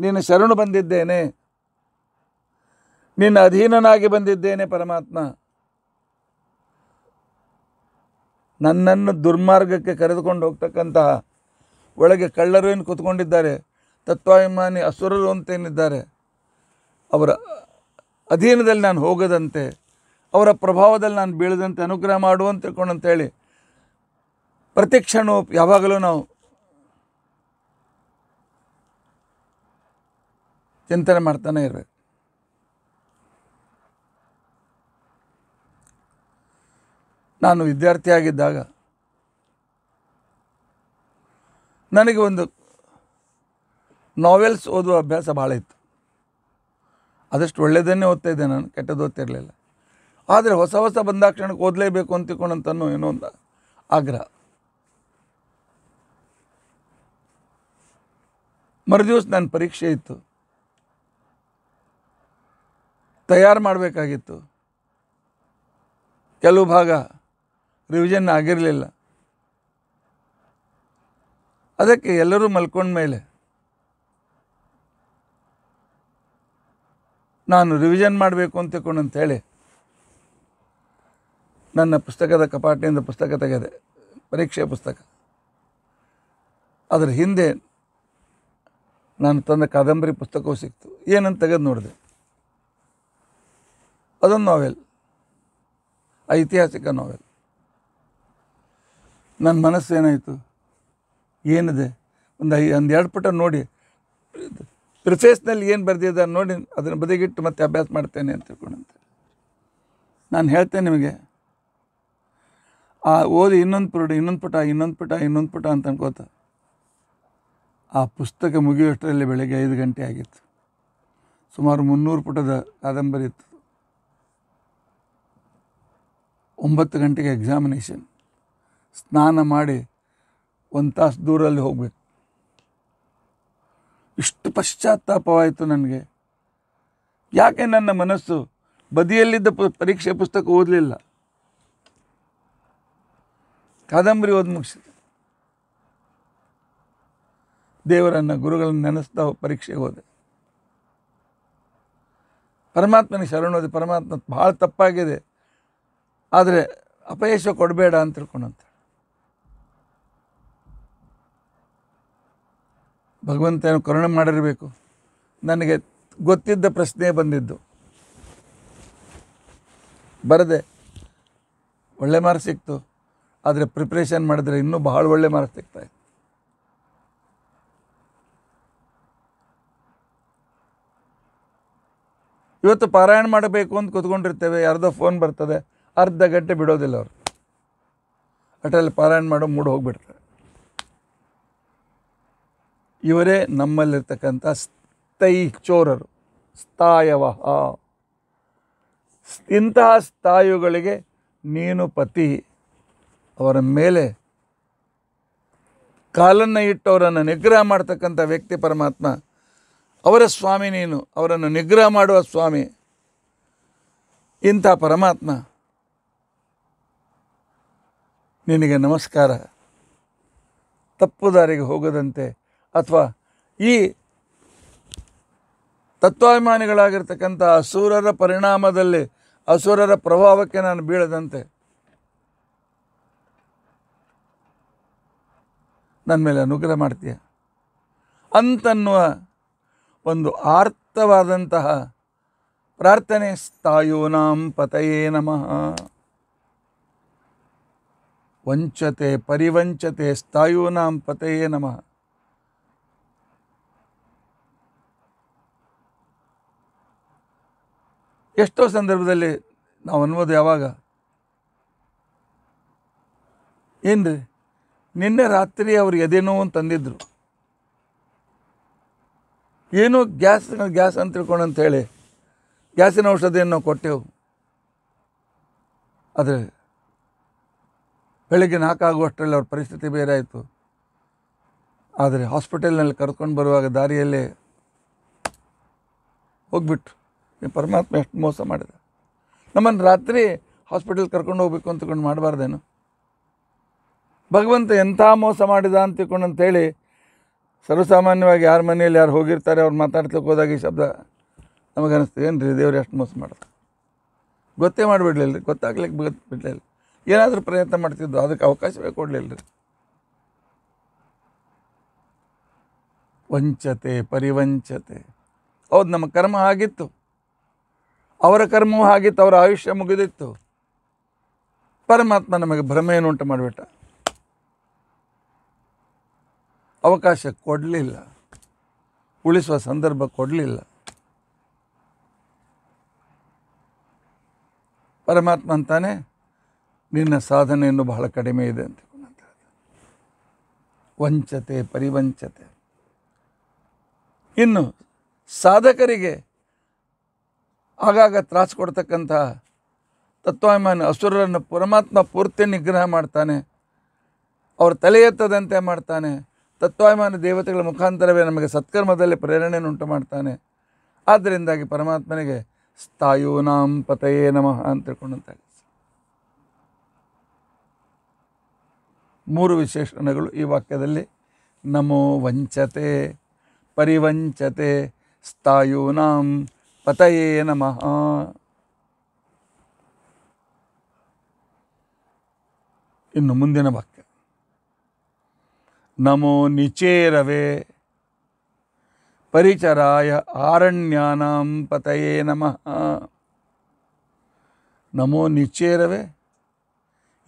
ನೀನು ಶರಣು ಬಂದಿದ್ದೇನೆ ನಿನ್ನ ಅಧೀನನಾಗಿ ಬಂದಿದ್ದೇನೆ ಪರಮಾತ್ಮ ನನ್ನನ್ನು ದುರ್ಮಾರ್ಗಕ್ಕೆ ಕರೆದುಕೊಂಡು ಹೋಗ್ತಕ್ಕಂತಹ ಒಳಗೆ ಕಳ್ಳರು ಏನು ಕೂತ್ಕೊಂಡಿದ್ದಾರೆ ತತ್ವಾಭಿಮಾನಿ ಅಸುರರು ಅಂತೇನಿದ್ದಾರೆ ಅವರ ಅಧೀನದಲ್ಲಿ ನಾನು ಹೋಗದಂತೆ ಅವರ ಪ್ರಭಾವದಲ್ಲಿ ನಾನು ಬೀಳದಂತೆ ಅನುಗ್ರಹ ಮಾಡುವಂತ ಅಂತ ಅಂತೇಳಿ ಪ್ರತಿ ಯಾವಾಗಲೂ ನಾವು ಚಿಂತನೆ ಮಾಡ್ತಾನೆ ಇರಬೇಕು ನಾನು ವಿದ್ಯಾರ್ಥಿಯಾಗಿದ್ದಾಗ ನನಗೆ ಒಂದು ನಾವೆಲ್ಸ್ ಓದುವ ಅಭ್ಯಾಸ ಭಾಳ ಇತ್ತು ಆದಷ್ಟು ಒಳ್ಳೆಯದನ್ನೇ ಓದ್ತಾ ಇದ್ದೆ ನಾನು ಕೆಟ್ಟದ್ದು ಓದ್ತಿರಲಿಲ್ಲ ಆದರೆ ಹೊಸ ಹೊಸ ಕ್ಷಣಕ್ಕೆ ಓದಲೇಬೇಕು ಅಂತ ತಿಳ್ಕೊಂಡಂತನೂ ಏನೋ ಒಂದು ಆಗ್ರಹ ಮರುದಿವಸ ನನ್ನ ಪರೀಕ್ಷೆ ಇತ್ತು ತಯಾರು ಮಾಡಬೇಕಾಗಿತ್ತು ಕೆಲವು ಭಾಗ ರಿವಿಷನ್ ಆಗಿರಲಿಲ್ಲ ಅದಕ್ಕೆ ಎಲ್ಲರೂ ಮಲ್ಕೊಂಡ ಮೇಲೆ ನಾನು ರಿವಿಷನ್ ಮಾಡಬೇಕು ಅಂತ ಹೇಳಿ ನನ್ನ ಪುಸ್ತಕದ ಕಪಾಟಿನಿಂದ ಪುಸ್ತಕ ತೆಗೆದೆ ಪರೀಕ್ಷೆ ಪುಸ್ತಕ ಅದರ ಹಿಂದೆ ನಾನು ತಂದ ಕಾದಂಬರಿ ಪುಸ್ತಕವೂ ಸಿಕ್ತು ಏನಂತ ತೆಗೆದು ನೋಡಿದೆ ಅದೊಂದು ನಾವೆಲ್ ಐತಿಹಾಸಿಕ ನಾವೆಲ್ ನನ್ನ ಮನಸ್ಸು ಏನಾಯಿತು ಏನಿದೆ ಒಂದು ಐ ಒಂದು ಎರಡು ಪುಟ ನೋಡಿ ಪ್ರಿಫೇಸ್ನಲ್ಲಿ ಏನು ಬರೆದಿದೆ ನೋಡಿ ಅದನ್ನು ಬದಿಗಿಟ್ಟು ಮತ್ತೆ ಅಭ್ಯಾಸ ಮಾಡ್ತೇನೆ ಅಂತ ತಿಳ್ಕೊಂಡಂತೆ ನಾನು ಹೇಳ್ತೇನೆ ನಿಮಗೆ ಆ ಓದಿ ಇನ್ನೊಂದು ಪುಟ ಇನ್ನೊಂದು ಪುಟ ಇನ್ನೊಂದು ಪುಟ ಇನ್ನೊಂದು ಪುಟ ಅಂತ ಅನ್ಕೋತ ಆ ಪುಸ್ತಕ ಮುಗಿಯುವಷ್ಟರಲ್ಲಿ ಬೆಳಗ್ಗೆ ಐದು ಗಂಟೆ ಆಗಿತ್ತು ಸುಮಾರು ಮುನ್ನೂರು ಪುಟದ ಕಾದಂಬರಿ ಇತ್ತು ಒಂಬತ್ತು ಗಂಟೆಗೆ ಎಕ್ಸಾಮಿನೇಷನ್ ಸ್ನಾನ ಮಾಡಿ ಒಂದು ತಾಸು ದೂರಲ್ಲಿ ಹೋಗಬೇಕು ಇಷ್ಟು ಪಶ್ಚಾತ್ತಾಪವಾಯಿತು ನನಗೆ ಯಾಕೆ ನನ್ನ ಮನಸ್ಸು ಬದಿಯಲ್ಲಿದ್ದ ಪರೀಕ್ಷೆ ಪುಸ್ತಕ ಓದಲಿಲ್ಲ ಕಾದಂಬರಿ ಓದಿ ಮುಗಿಸಿದೆ ದೇವರನ್ನು ಗುರುಗಳನ್ನು ನೆನೆಸ್ತಾ ಪರೀಕ್ಷೆಗೆ ಹೋದೆ ಪರಮಾತ್ಮನಿಗೆ ಶರಣೋದೆ ಪರಮಾತ್ಮ ಭಾಳ ತಪ್ಪಾಗಿದೆ ಆದರೆ ಅಪಯಶ ಕೊಡಬೇಡ ಅಂತ ತಿಳ್ಕೊಂಡಂತ ಭಗವಂತ ಏನು ಕರುಣೆ ಮಾಡಿರಬೇಕು ನನಗೆ ಗೊತ್ತಿದ್ದ ಪ್ರಶ್ನೆ ಬಂದಿದ್ದು ಬರದೆ ಒಳ್ಳೆ ಮಾರ್ಕ್ ಸಿಕ್ತು ಆದರೆ ಪ್ರಿಪ್ರೇಷನ್ ಮಾಡಿದ್ರೆ ಇನ್ನೂ ಬಹಳ ಒಳ್ಳೆ ಮಾರ್ಕ್ ಇತ್ತು ಇವತ್ತು ಪಾರಾಯಣ ಮಾಡಬೇಕು ಅಂತ ಕೂತ್ಕೊಂಡಿರ್ತೇವೆ ಯಾರ್ದೋ ಫೋನ್ ಬರ್ತದೆ ಅರ್ಧ ಗಂಟೆ ಬಿಡೋದಿಲ್ಲ ಅವರು ಅಟಲ್ಲಿ ಪಾರಾಯಣ ಮಾಡೋ ಮೂಡ್ ಹೋಗಿಬಿಡ್ತಾರೆ ಇವರೇ ನಮ್ಮಲ್ಲಿರ್ತಕ್ಕಂಥ ಸ್ಥೈ ಚೋರರು ಸ್ಥಾಯವ ಇಂತಹ ಸ್ಥಾಯುಗಳಿಗೆ ನೀನು ಪತಿ ಅವರ ಮೇಲೆ ಕಾಲನ್ನು ಇಟ್ಟು ಅವರನ್ನು ನಿಗ್ರಹ ಮಾಡ್ತಕ್ಕಂಥ ವ್ಯಕ್ತಿ ಪರಮಾತ್ಮ ಅವರ ಸ್ವಾಮಿ ನೀನು ಅವರನ್ನು ನಿಗ್ರಹ ಮಾಡುವ ಸ್ವಾಮಿ ಇಂಥ ಪರಮಾತ್ಮ ನಿನಗೆ ನಮಸ್ಕಾರ ತಪ್ಪು ದಾರಿಗೆ ಹೋಗದಂತೆ ಅಥವಾ ಈ ತತ್ವಾಭಿಮಾನಿಗಳಾಗಿರ್ತಕ್ಕಂಥ ಅಸುರರ ಪರಿಣಾಮದಲ್ಲಿ ಅಸುರರ ಪ್ರಭಾವಕ್ಕೆ ನಾನು ಬೀಳದಂತೆ ನನ್ನ ಮೇಲೆ ಅನುಗ್ರಹ ಮಾಡ್ತೀಯ ಅಂತನ್ನುವ ಒಂದು ಆರ್ಥವಾದಂತಹ ಪ್ರಾರ್ಥನೆ ನಾಂ ಪತಯೇ ನಮಃ ವಂಚತೆ ಪರಿವಂಚತೆ ಸ್ಥಾಯೂನಾಂ ಪತೆಯೇ ನಮಃ ಎಷ್ಟೋ ಸಂದರ್ಭದಲ್ಲಿ ನಾವು ಅನ್ಬೋದು ಯಾವಾಗ ಏನು ನಿನ್ನೆ ರಾತ್ರಿ ಅವ್ರು ಎದೇನೋ ಅಂತ ತಂದಿದ್ರು ಏನೋ ಗ್ಯಾಸ್ ಗ್ಯಾಸ್ ಅಂತ ತಿಳ್ಕೊಂಡು ಅಂತ ಹೇಳಿ ಗ್ಯಾಸಿನ ಔಷಧಿಯನ್ನು ಕೊಟ್ಟೆವು ಆದರೆ ಬೆಳಗ್ಗೆ ನಾಲ್ಕಾಗುವಷ್ಟರಲ್ಲಿ ಅವ್ರ ಪರಿಸ್ಥಿತಿ ಬೇರೆ ಆಯಿತು ಆದರೆ ಹಾಸ್ಪಿಟಲ್ನಲ್ಲಿ ಕರ್ಕೊಂಡು ಬರುವಾಗ ದಾರಿಯಲ್ಲೇ ಹೋಗ್ಬಿಟ್ರು ಪರಮಾತ್ಮ ಎಷ್ಟು ಮೋಸ ಮಾಡಿದೆ ನಮ್ಮನ್ನು ರಾತ್ರಿ ಹಾಸ್ಪಿಟಲ್ ಕರ್ಕೊಂಡು ಹೋಗ್ಬೇಕು ಅಂತಕೊಂಡು ಮಾಡಬಾರ್ದೇನು ಭಗವಂತ ಎಂಥ ಮೋಸ ಮಾಡಿದ ಅಂತ ತಿಳ್ಕೊಂಡು ಅಂತೇಳಿ ಸರ್ವಸಾಮಾನ್ಯವಾಗಿ ಯಾರ ಮನೆಯಲ್ಲಿ ಯಾರು ಹೋಗಿರ್ತಾರೆ ಅವ್ರು ಮಾತಾಡ್ಲಿಕ್ಕೆ ಹೋದಾಗ ಈ ಶಬ್ದ ನಮಗನ್ನಿಸ್ತು ಏನು ರೀ ದೇವ್ರು ಎಷ್ಟು ಮೋಸ ಮಾಡೋದು ಗೊತ್ತೇ ಮಾಡಿಬಿಡ್ಲಿಲ್ಲ ರೀ ಗೊತ್ತಾಗ್ಲಿಕ್ಕೆ ಬಿಡಲಿಲ್ಲ ಏನಾದರೂ ಪ್ರಯತ್ನ ಮಾಡ್ತಿದ್ದು ಅದಕ್ಕೆ ಅವಕಾಶವೇ ಕೊಡಲಿಲ್ಲ ರೀ ವಂಚತೆ ಪರಿವಂಚತೆ ಹೌದು ನಮ್ಮ ಕರ್ಮ ಆಗಿತ್ತು ಅವರ ಕರ್ಮವೂ ಆಗಿತ್ತು ಅವರ ಆಯುಷ್ಯ ಮುಗಿದಿತ್ತು ಪರಮಾತ್ಮ ನಮಗೆ ಭ್ರಮೆಯನ್ನು ಉಂಟು ಮಾಡಿಬಿಟ್ಟ ಅವಕಾಶ ಕೊಡಲಿಲ್ಲ ಉಳಿಸುವ ಸಂದರ್ಭ ಕೊಡಲಿಲ್ಲ ಪರಮಾತ್ಮ ಅಂತಾನೆ ನಿನ್ನ ಸಾಧನೆಯನ್ನು ಬಹಳ ಕಡಿಮೆ ಇದೆ ಅಂತ ವಂಚತೆ ಪರಿವಂಚತೆ ಇನ್ನು ಸಾಧಕರಿಗೆ ಆಗಾಗ ತ್ರಾಸು ಕೊಡ್ತಕ್ಕಂತಹ ತತ್ವಾಭಿಮಾನ ಅಸುರರನ್ನು ಪರಮಾತ್ಮ ಪೂರ್ತಿ ನಿಗ್ರಹ ಮಾಡ್ತಾನೆ ಅವರು ತಲೆ ಎತ್ತದಂತೆ ಮಾಡ್ತಾನೆ ತತ್ವಾಭಿಮಾನ ದೇವತೆಗಳ ಮುಖಾಂತರವೇ ನಮಗೆ ಸತ್ಕರ್ಮದಲ್ಲಿ ಪ್ರೇರಣೆಯನ್ನುಂಟು ಮಾಡ್ತಾನೆ ಆದ್ದರಿಂದಾಗಿ ಪರಮಾತ್ಮನಿಗೆ ನಾಂ ಪತಯೇ ನಮಃ ಅಂತ ತಿಳ್ಕೊಂಡಂತಾಗುತ್ತೆ ಮೂರು ವಿಶೇಷಣಗಳು ಈ ವಾಕ್ಯದಲ್ಲಿ ನಮೋ ವಂಚತೆ ಪರಿವಂಚತೆ ಸ್ಥಾಯೂನಾಂ ಪತಯೇ ನಮಃ ಇನ್ನು ಮುಂದಿನ ವಾಕ್ಯ ನಮೋ ನಿಚೇರವೇ ಪರಿಚರಾಯ ಆರಣ್ಯಾನಾಂ ಪತಯೇ ನಮಃ ನಮೋ ನಿಚೇರವೇ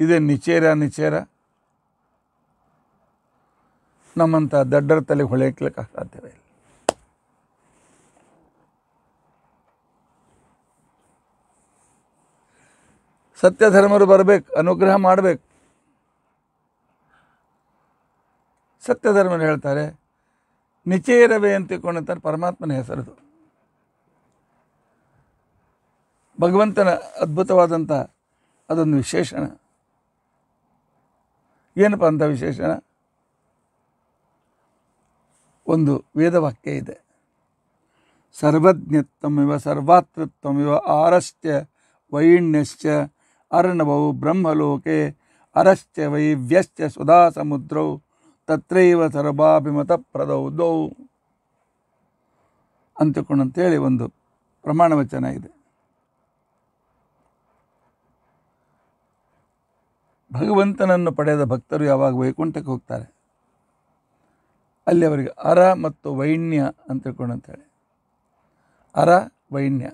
ಇದೇ ನಿಚೇರ ನಿಚೇರ ನಮ್ಮಂಥ ದಡ್ಡರ ತಲೆಗೆ ಹೊಳೆಯಕ್ಕೆ ಸಾಧ್ಯವೇ ಇಲ್ಲ ಸತ್ಯ ಧರ್ಮರು ಬರಬೇಕು ಅನುಗ್ರಹ ಮಾಡಬೇಕು ಸತ್ಯ ಧರ್ಮರು ಹೇಳ್ತಾರೆ ನಿಚೇರವೇ ಅಂತಿಕೊಂಡಿರ್ತಾರೆ ಪರಮಾತ್ಮನ ಹೆಸರದು ಭಗವಂತನ ಅದ್ಭುತವಾದಂಥ ಅದೊಂದು ವಿಶೇಷಣ ಏನಪ್ಪ ಅಂಥ ವಿಶೇಷಣ ಒಂದು ವೇದವಾಕ್ಯ ಇದೆ ಸರ್ವಜ್ಞತ್ವಮಿವ ಸರ್ವಾತೃತ್ವಮಿವ ಆರಶ್ಚ ವೈಣ್ಯಶ್ಚ ಅರ್ಣವೌ ಬ್ರಹ್ಮಲೋಕೆ ಅರಶ್ಚ ವೈವ್ಯಶ್ಚ ಸುಧಾ ಸಮುದ್ರೌ ತತ್ರೈವ ಸರ್ವಾಭಿಮತ ಪ್ರದೌದೌ ಅಂತಕೊಂಡಂತೇಳಿ ಒಂದು ಪ್ರಮಾಣ ವಚನ ಇದೆ ಭಗವಂತನನ್ನು ಪಡೆದ ಭಕ್ತರು ಯಾವಾಗ ವೈಕುಂಠಕ್ಕೆ ಹೋಗ್ತಾರೆ ಅಲ್ಲಿ ಅವರಿಗೆ ಅರ ಮತ್ತು ವೈಣ್ಯ ಅಂತ ತಿಳ್ಕೊಂಡು ಅಂತೇಳಿ ಅರ ವೈಣ್ಯ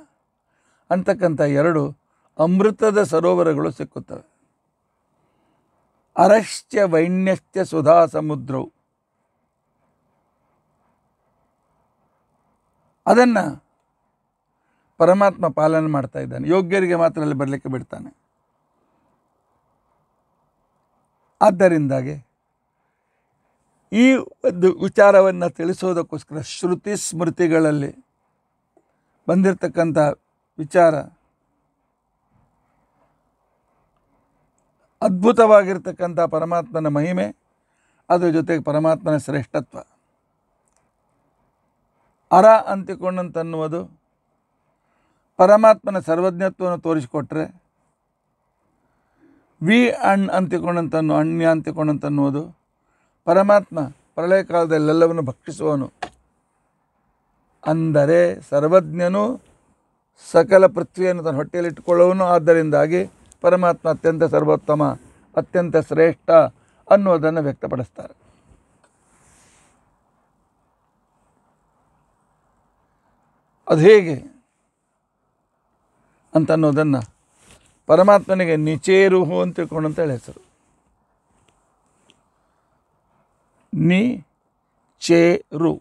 ಅಂತಕ್ಕಂಥ ಎರಡು ಅಮೃತದ ಸರೋವರಗಳು ಸಿಕ್ಕುತ್ತವೆ ಅರಶ್ಚ ವೈಣ್ಯಶ್ಚ ಸುಧಾ ಸಮುದ್ರವು ಅದನ್ನು ಪರಮಾತ್ಮ ಪಾಲನೆ ಮಾಡ್ತಾ ಇದ್ದಾನೆ ಯೋಗ್ಯರಿಗೆ ಮಾತ್ರ ಅಲ್ಲಿ ಬರಲಿಕ್ಕೆ ಬಿಡ್ತಾನೆ ಆದ್ದರಿಂದಾಗಿ ಈ ಒಂದು ವಿಚಾರವನ್ನು ತಿಳಿಸೋದಕ್ಕೋಸ್ಕರ ಶ್ರುತಿ ಸ್ಮೃತಿಗಳಲ್ಲಿ ಬಂದಿರತಕ್ಕಂಥ ವಿಚಾರ ಅದ್ಭುತವಾಗಿರ್ತಕ್ಕಂಥ ಪರಮಾತ್ಮನ ಮಹಿಮೆ ಅದರ ಜೊತೆಗೆ ಪರಮಾತ್ಮನ ಶ್ರೇಷ್ಠತ್ವ ಅರ ಅಂತಿಕೊಂಡಂತನ್ನುವುದು ಪರಮಾತ್ಮನ ಸರ್ವಜ್ಞತ್ವವನ್ನು ತೋರಿಸಿಕೊಟ್ರೆ ವಿ ಅಣ್ ಅಂತಿಕೊಂಡಂತನ್ನು ಅಣ್ಯ ಅಂತಿಕೊಂಡಂತನ್ನುವುದು ಪರಮಾತ್ಮ ಪ್ರಳಯ ಕಾಲದಲ್ಲೆಲ್ಲವನ್ನು ಭಕ್ಷಿಸುವನು ಅಂದರೆ ಸರ್ವಜ್ಞನು ಸಕಲ ಪೃಥ್ವಿಯನ್ನು ತನ್ನ ಹೊಟ್ಟೆಯಲ್ಲಿಟ್ಟುಕೊಳ್ಳುವನು ಆದ್ದರಿಂದಾಗಿ ಪರಮಾತ್ಮ ಅತ್ಯಂತ ಸರ್ವೋತ್ತಮ ಅತ್ಯಂತ ಶ್ರೇಷ್ಠ ಅನ್ನೋದನ್ನು ವ್ಯಕ್ತಪಡಿಸ್ತಾರೆ ಅದು ಹೇಗೆ ಅಂತನ್ನೋದನ್ನು ಪರಮಾತ್ಮನಿಗೆ ನಿಚೇರುಹು ಅಂತ ಅಂತ ಹೆಸರು ನಿ ಚೇರು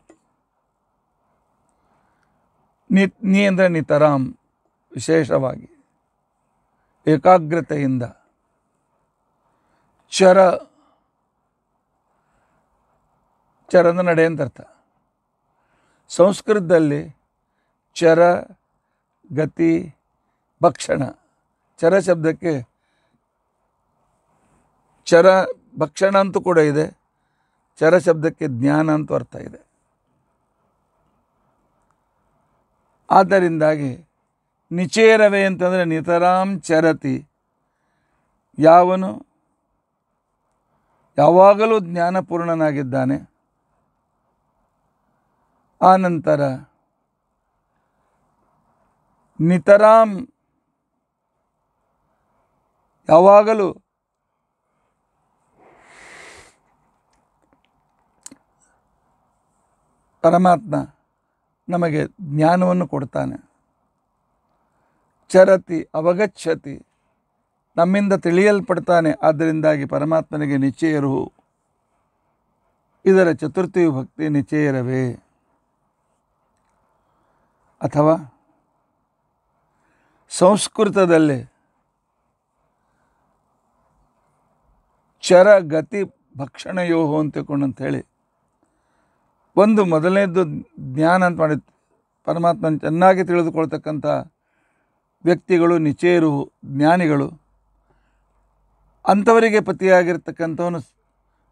ನಿ ಅಂದರೆ ನಿತರಾಮ್ ವಿಶೇಷವಾಗಿ ಏಕಾಗ್ರತೆಯಿಂದ ಚರ ಚರ ನಡೆ ಅಂತ ಸಂಸ್ಕೃತದಲ್ಲಿ ಚರ ಗತಿ ಭಕ್ಷಣ ಚರ ಶಬ್ದಕ್ಕೆ ಚರ ಭಕ್ಷಣ ಅಂತೂ ಕೂಡ ಇದೆ ಚರಶಬ್ದಕ್ಕೆ ಜ್ಞಾನ ಅಂತ ಅರ್ಥ ಇದೆ ಆದ್ದರಿಂದಾಗಿ ನಿಚೇರವೇ ಅಂತಂದರೆ ನಿತರಾಂ ಚರತಿ ಯಾವನು ಯಾವಾಗಲೂ ಜ್ಞಾನಪೂರ್ಣನಾಗಿದ್ದಾನೆ ಆನಂತರ ನಂತರ ನಿತರಾಂ ಯಾವಾಗಲೂ ಪರಮಾತ್ಮ ನಮಗೆ ಜ್ಞಾನವನ್ನು ಕೊಡ್ತಾನೆ ಚರತಿ ಅವಗಚ್ಚತಿ ನಮ್ಮಿಂದ ತಿಳಿಯಲ್ಪಡ್ತಾನೆ ಆದ್ದರಿಂದಾಗಿ ಪರಮಾತ್ಮನಿಗೆ ನಿಶ್ಚಯರು ಇದರ ಚತುರ್ಥಿ ಭಕ್ತಿ ನಿಶ್ಚಯರವೇ ಅಥವಾ ಸಂಸ್ಕೃತದಲ್ಲಿ ಚರಗತಿ ಭಕ್ಷಣಯೋಹು ಅಂತಕೊಂಡು ಹೇಳಿ ಒಂದು ಮೊದಲನೇದ್ದು ಜ್ಞಾನ ಅಂತ ಮಾಡಿ ಪರಮಾತ್ಮನ ಚೆನ್ನಾಗಿ ತಿಳಿದುಕೊಳ್ತಕ್ಕಂಥ ವ್ಯಕ್ತಿಗಳು ನಿಚೇರು ಜ್ಞಾನಿಗಳು ಅಂಥವರಿಗೆ ಪತಿಯಾಗಿರ್ತಕ್ಕಂಥವನು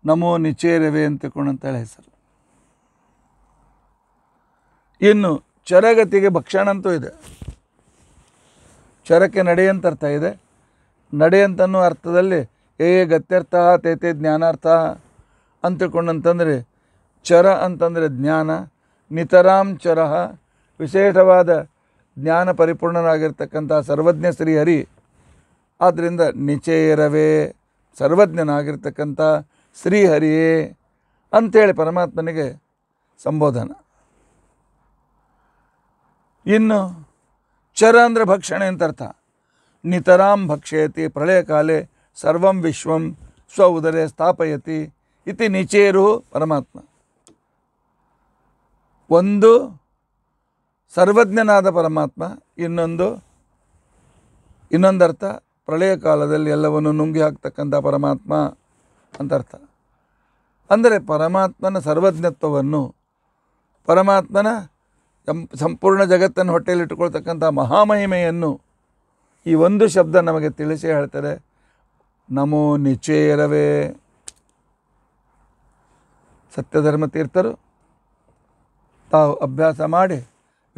ನಮೋ ನಿಚೇರವೇ ಅಂತ ತಿಳ್ಕೊಂಡಂತೇಳಿ ಹೆಸರು ಇನ್ನು ಚರಗತಿಗೆ ಭಕ್ಷಣ ಅಂತೂ ಇದೆ ಚರಕ್ಕೆ ಅಂತ ಅರ್ಥ ಇದೆ ನಡೆಯಂತನ್ನೋ ಅರ್ಥದಲ್ಲಿ ಏ ಗತ್ಯರ್ಥ ತೇತೆ ಜ್ಞಾನಾರ್ಥ ಅಂತ ಚರ ಅಂತಂದರೆ ಜ್ಞಾನ ನಿತರಾಂ ಚರ ವಿಶೇಷವಾದ ಜ್ಞಾನ ಪರಿಪೂರ್ಣನಾಗಿರ್ತಕ್ಕಂಥ ಸರ್ವಜ್ಞ ಶ್ರೀಹರಿ ಆದ್ದರಿಂದ ನಿಚೇರವೇ ಸರ್ವಜ್ಞನಾಗಿರ್ತಕ್ಕಂಥ ಶ್ರೀಹರಿಯೇ ಅಂಥೇಳಿ ಪರಮಾತ್ಮನಿಗೆ ಸಂಬೋಧನ ಇನ್ನು ಚರ ಅಂದರೆ ಭಕ್ಷಣೆ ಅಂತ ಅರ್ಥ ನಿತರಾಂ ಭಕ್ಷಯತಿ ಪ್ರಳಯ ಕಾಲೇ ಸರ್ವಂ ವಿಶ್ವಂ ಸ್ವ ಉದರೆ ಸ್ಥಾಪಯತಿ ಇತಿ ನಿಚೇರು ಪರಮಾತ್ಮ ಒಂದು ಸರ್ವಜ್ಞನಾದ ಪರಮಾತ್ಮ ಇನ್ನೊಂದು ಇನ್ನೊಂದರ್ಥ ಪ್ರಳಯ ಕಾಲದಲ್ಲಿ ಎಲ್ಲವನ್ನು ನುಂಗಿ ಹಾಕ್ತಕ್ಕಂಥ ಪರಮಾತ್ಮ ಅಂತ ಅರ್ಥ ಅಂದರೆ ಪರಮಾತ್ಮನ ಸರ್ವಜ್ಞತ್ವವನ್ನು ಪರಮಾತ್ಮನ ಸಂಪೂರ್ಣ ಜಗತ್ತನ್ನು ಹೊಟ್ಟೆಯಲ್ಲಿಟ್ಟುಕೊಳ್ತಕ್ಕಂಥ ಮಹಾಮಹಿಮೆಯನ್ನು ಈ ಒಂದು ಶಬ್ದ ನಮಗೆ ತಿಳಿಸಿ ಹೇಳ್ತಾರೆ ನಮೋ ನಿಚೇರವೇ ಸತ್ಯಧರ್ಮ ತೀರ್ಥರು ತಾವು ಅಭ್ಯಾಸ ಮಾಡಿ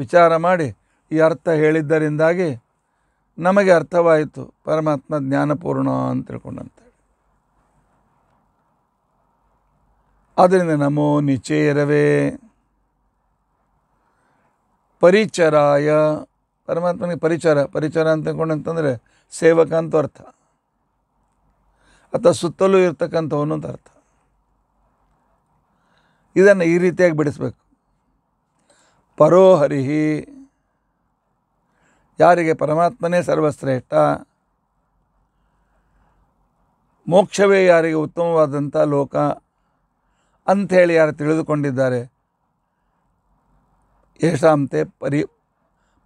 ವಿಚಾರ ಮಾಡಿ ಈ ಅರ್ಥ ಹೇಳಿದ್ದರಿಂದಾಗಿ ನಮಗೆ ಅರ್ಥವಾಯಿತು ಪರಮಾತ್ಮ ಜ್ಞಾನಪೂರ್ಣ ಅಂತ ತಿಳ್ಕೊಂಡಂತೆ ಆದ್ದರಿಂದ ನಮೋ ನಿಚೇರವೇ ಪರಿಚರಾಯ ಪರಮಾತ್ಮನಿಗೆ ಪರಿಚರ ಪರಿಚರ ಅಂತಂದರೆ ಸೇವಕ ಅಂತ ಅರ್ಥ ಅಥವಾ ಸುತ್ತಲೂ ಇರ್ತಕ್ಕಂಥವನು ಅಂತ ಅರ್ಥ ಇದನ್ನು ಈ ರೀತಿಯಾಗಿ ಬಿಡಿಸ್ಬೇಕು ಪರೋಹರಿಹಿ ಯಾರಿಗೆ ಪರಮಾತ್ಮನೇ ಸರ್ವಶ್ರೇಷ್ಠ ಮೋಕ್ಷವೇ ಯಾರಿಗೆ ಉತ್ತಮವಾದಂಥ ಲೋಕ ಅಂಥೇಳಿ ಯಾರು ತಿಳಿದುಕೊಂಡಿದ್ದಾರೆ ಯಶಾಂತೆ ಪರಿ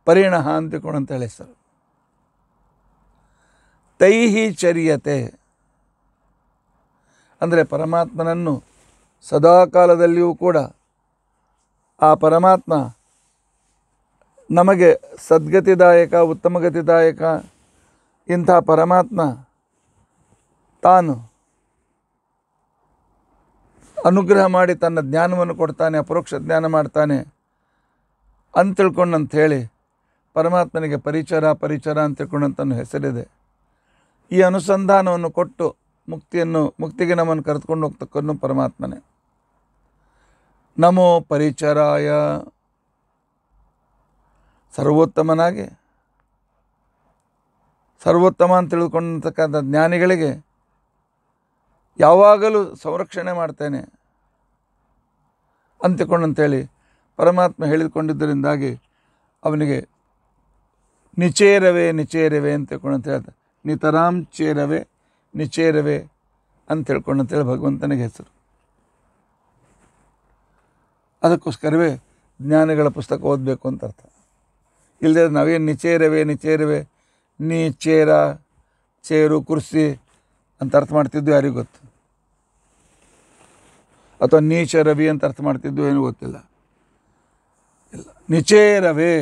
ಪರಿಣಹ ಅಂತಿಕೊಂಡು ಅಂತ ಹೇಳಿ ಸರ್ ತೈಹಿ ಚರ್ಯತೆ ಅಂದರೆ ಪರಮಾತ್ಮನನ್ನು ಸದಾಕಾಲದಲ್ಲಿಯೂ ಕೂಡ ಆ ಪರಮಾತ್ಮ ನಮಗೆ ಸದ್ಗತಿದಾಯಕ ಉತ್ತಮಗತಿದಾಯಕ ಇಂಥ ಪರಮಾತ್ಮ ತಾನು ಅನುಗ್ರಹ ಮಾಡಿ ತನ್ನ ಜ್ಞಾನವನ್ನು ಕೊಡ್ತಾನೆ ಅಪರೋಕ್ಷ ಜ್ಞಾನ ಮಾಡ್ತಾನೆ ಅಂತ ಪರಮಾತ್ಮನಿಗೆ ಪರಿಚರ ಪರಿಚರ ಅಂತ ಹೆಸರಿದೆ ಈ ಅನುಸಂಧಾನವನ್ನು ಕೊಟ್ಟು ಮುಕ್ತಿಯನ್ನು ಮುಕ್ತಿಗೆ ನಮ್ಮನ್ನು ಕರೆದುಕೊಂಡು ಹೋಗ್ತಕ್ಕನ್ನು ಪರಮಾತ್ಮನೇ ನಮೋ ಪರಿಚರಾಯ ಸರ್ವೋತ್ತಮನಾಗಿ ಸರ್ವೋತ್ತಮ ಅಂತ ತಿಳ್ಕೊಂಡಿರ್ತಕ್ಕಂಥ ಜ್ಞಾನಿಗಳಿಗೆ ಯಾವಾಗಲೂ ಸಂರಕ್ಷಣೆ ಮಾಡ್ತೇನೆ ಅಂತೇಳಿ ಪರಮಾತ್ಮ ಹೇಳಿಕೊಂಡಿದ್ದರಿಂದಾಗಿ ಅವನಿಗೆ ನಿಚೇರವೇ ನಿಚೇರವೇ ಅಂತ ತಿಳ್ಕೊಂಡಂತ ಹೇಳ್ತಾರೆ ನಿತರಾಮ್ ಚೇರವೇ ನಿಚೇರವೇ ಅಂತ ಹೇಳ್ಕೊಂಡಂತೇಳಿ ಭಗವಂತನಿಗೆ ಹೆಸರು ಅದಕ್ಕೋಸ್ಕರವೇ ಜ್ಞಾನಿಗಳ ಪುಸ್ತಕ ಓದಬೇಕು ಅಂತ ಅರ್ಥ ಇಲ್ಲದೆ ನಾವೇನು ನಿಚೇರವೆ ನಿಚೇರವೆ ನೀ ಚೇರ ಚೇರು ಕುರ್ಸಿ ಅಂತ ಅರ್ಥ ಮಾಡ್ತಿದ್ದು ಯಾರಿಗೂ ಗೊತ್ತು ಅಥವಾ ನೀಚ ರವಿ ಅಂತ ಅರ್ಥ ಮಾಡ್ತಿದ್ದು ಏನೂ ಗೊತ್ತಿಲ್ಲ ಇಲ್ಲ ನಿಚೇರವೇ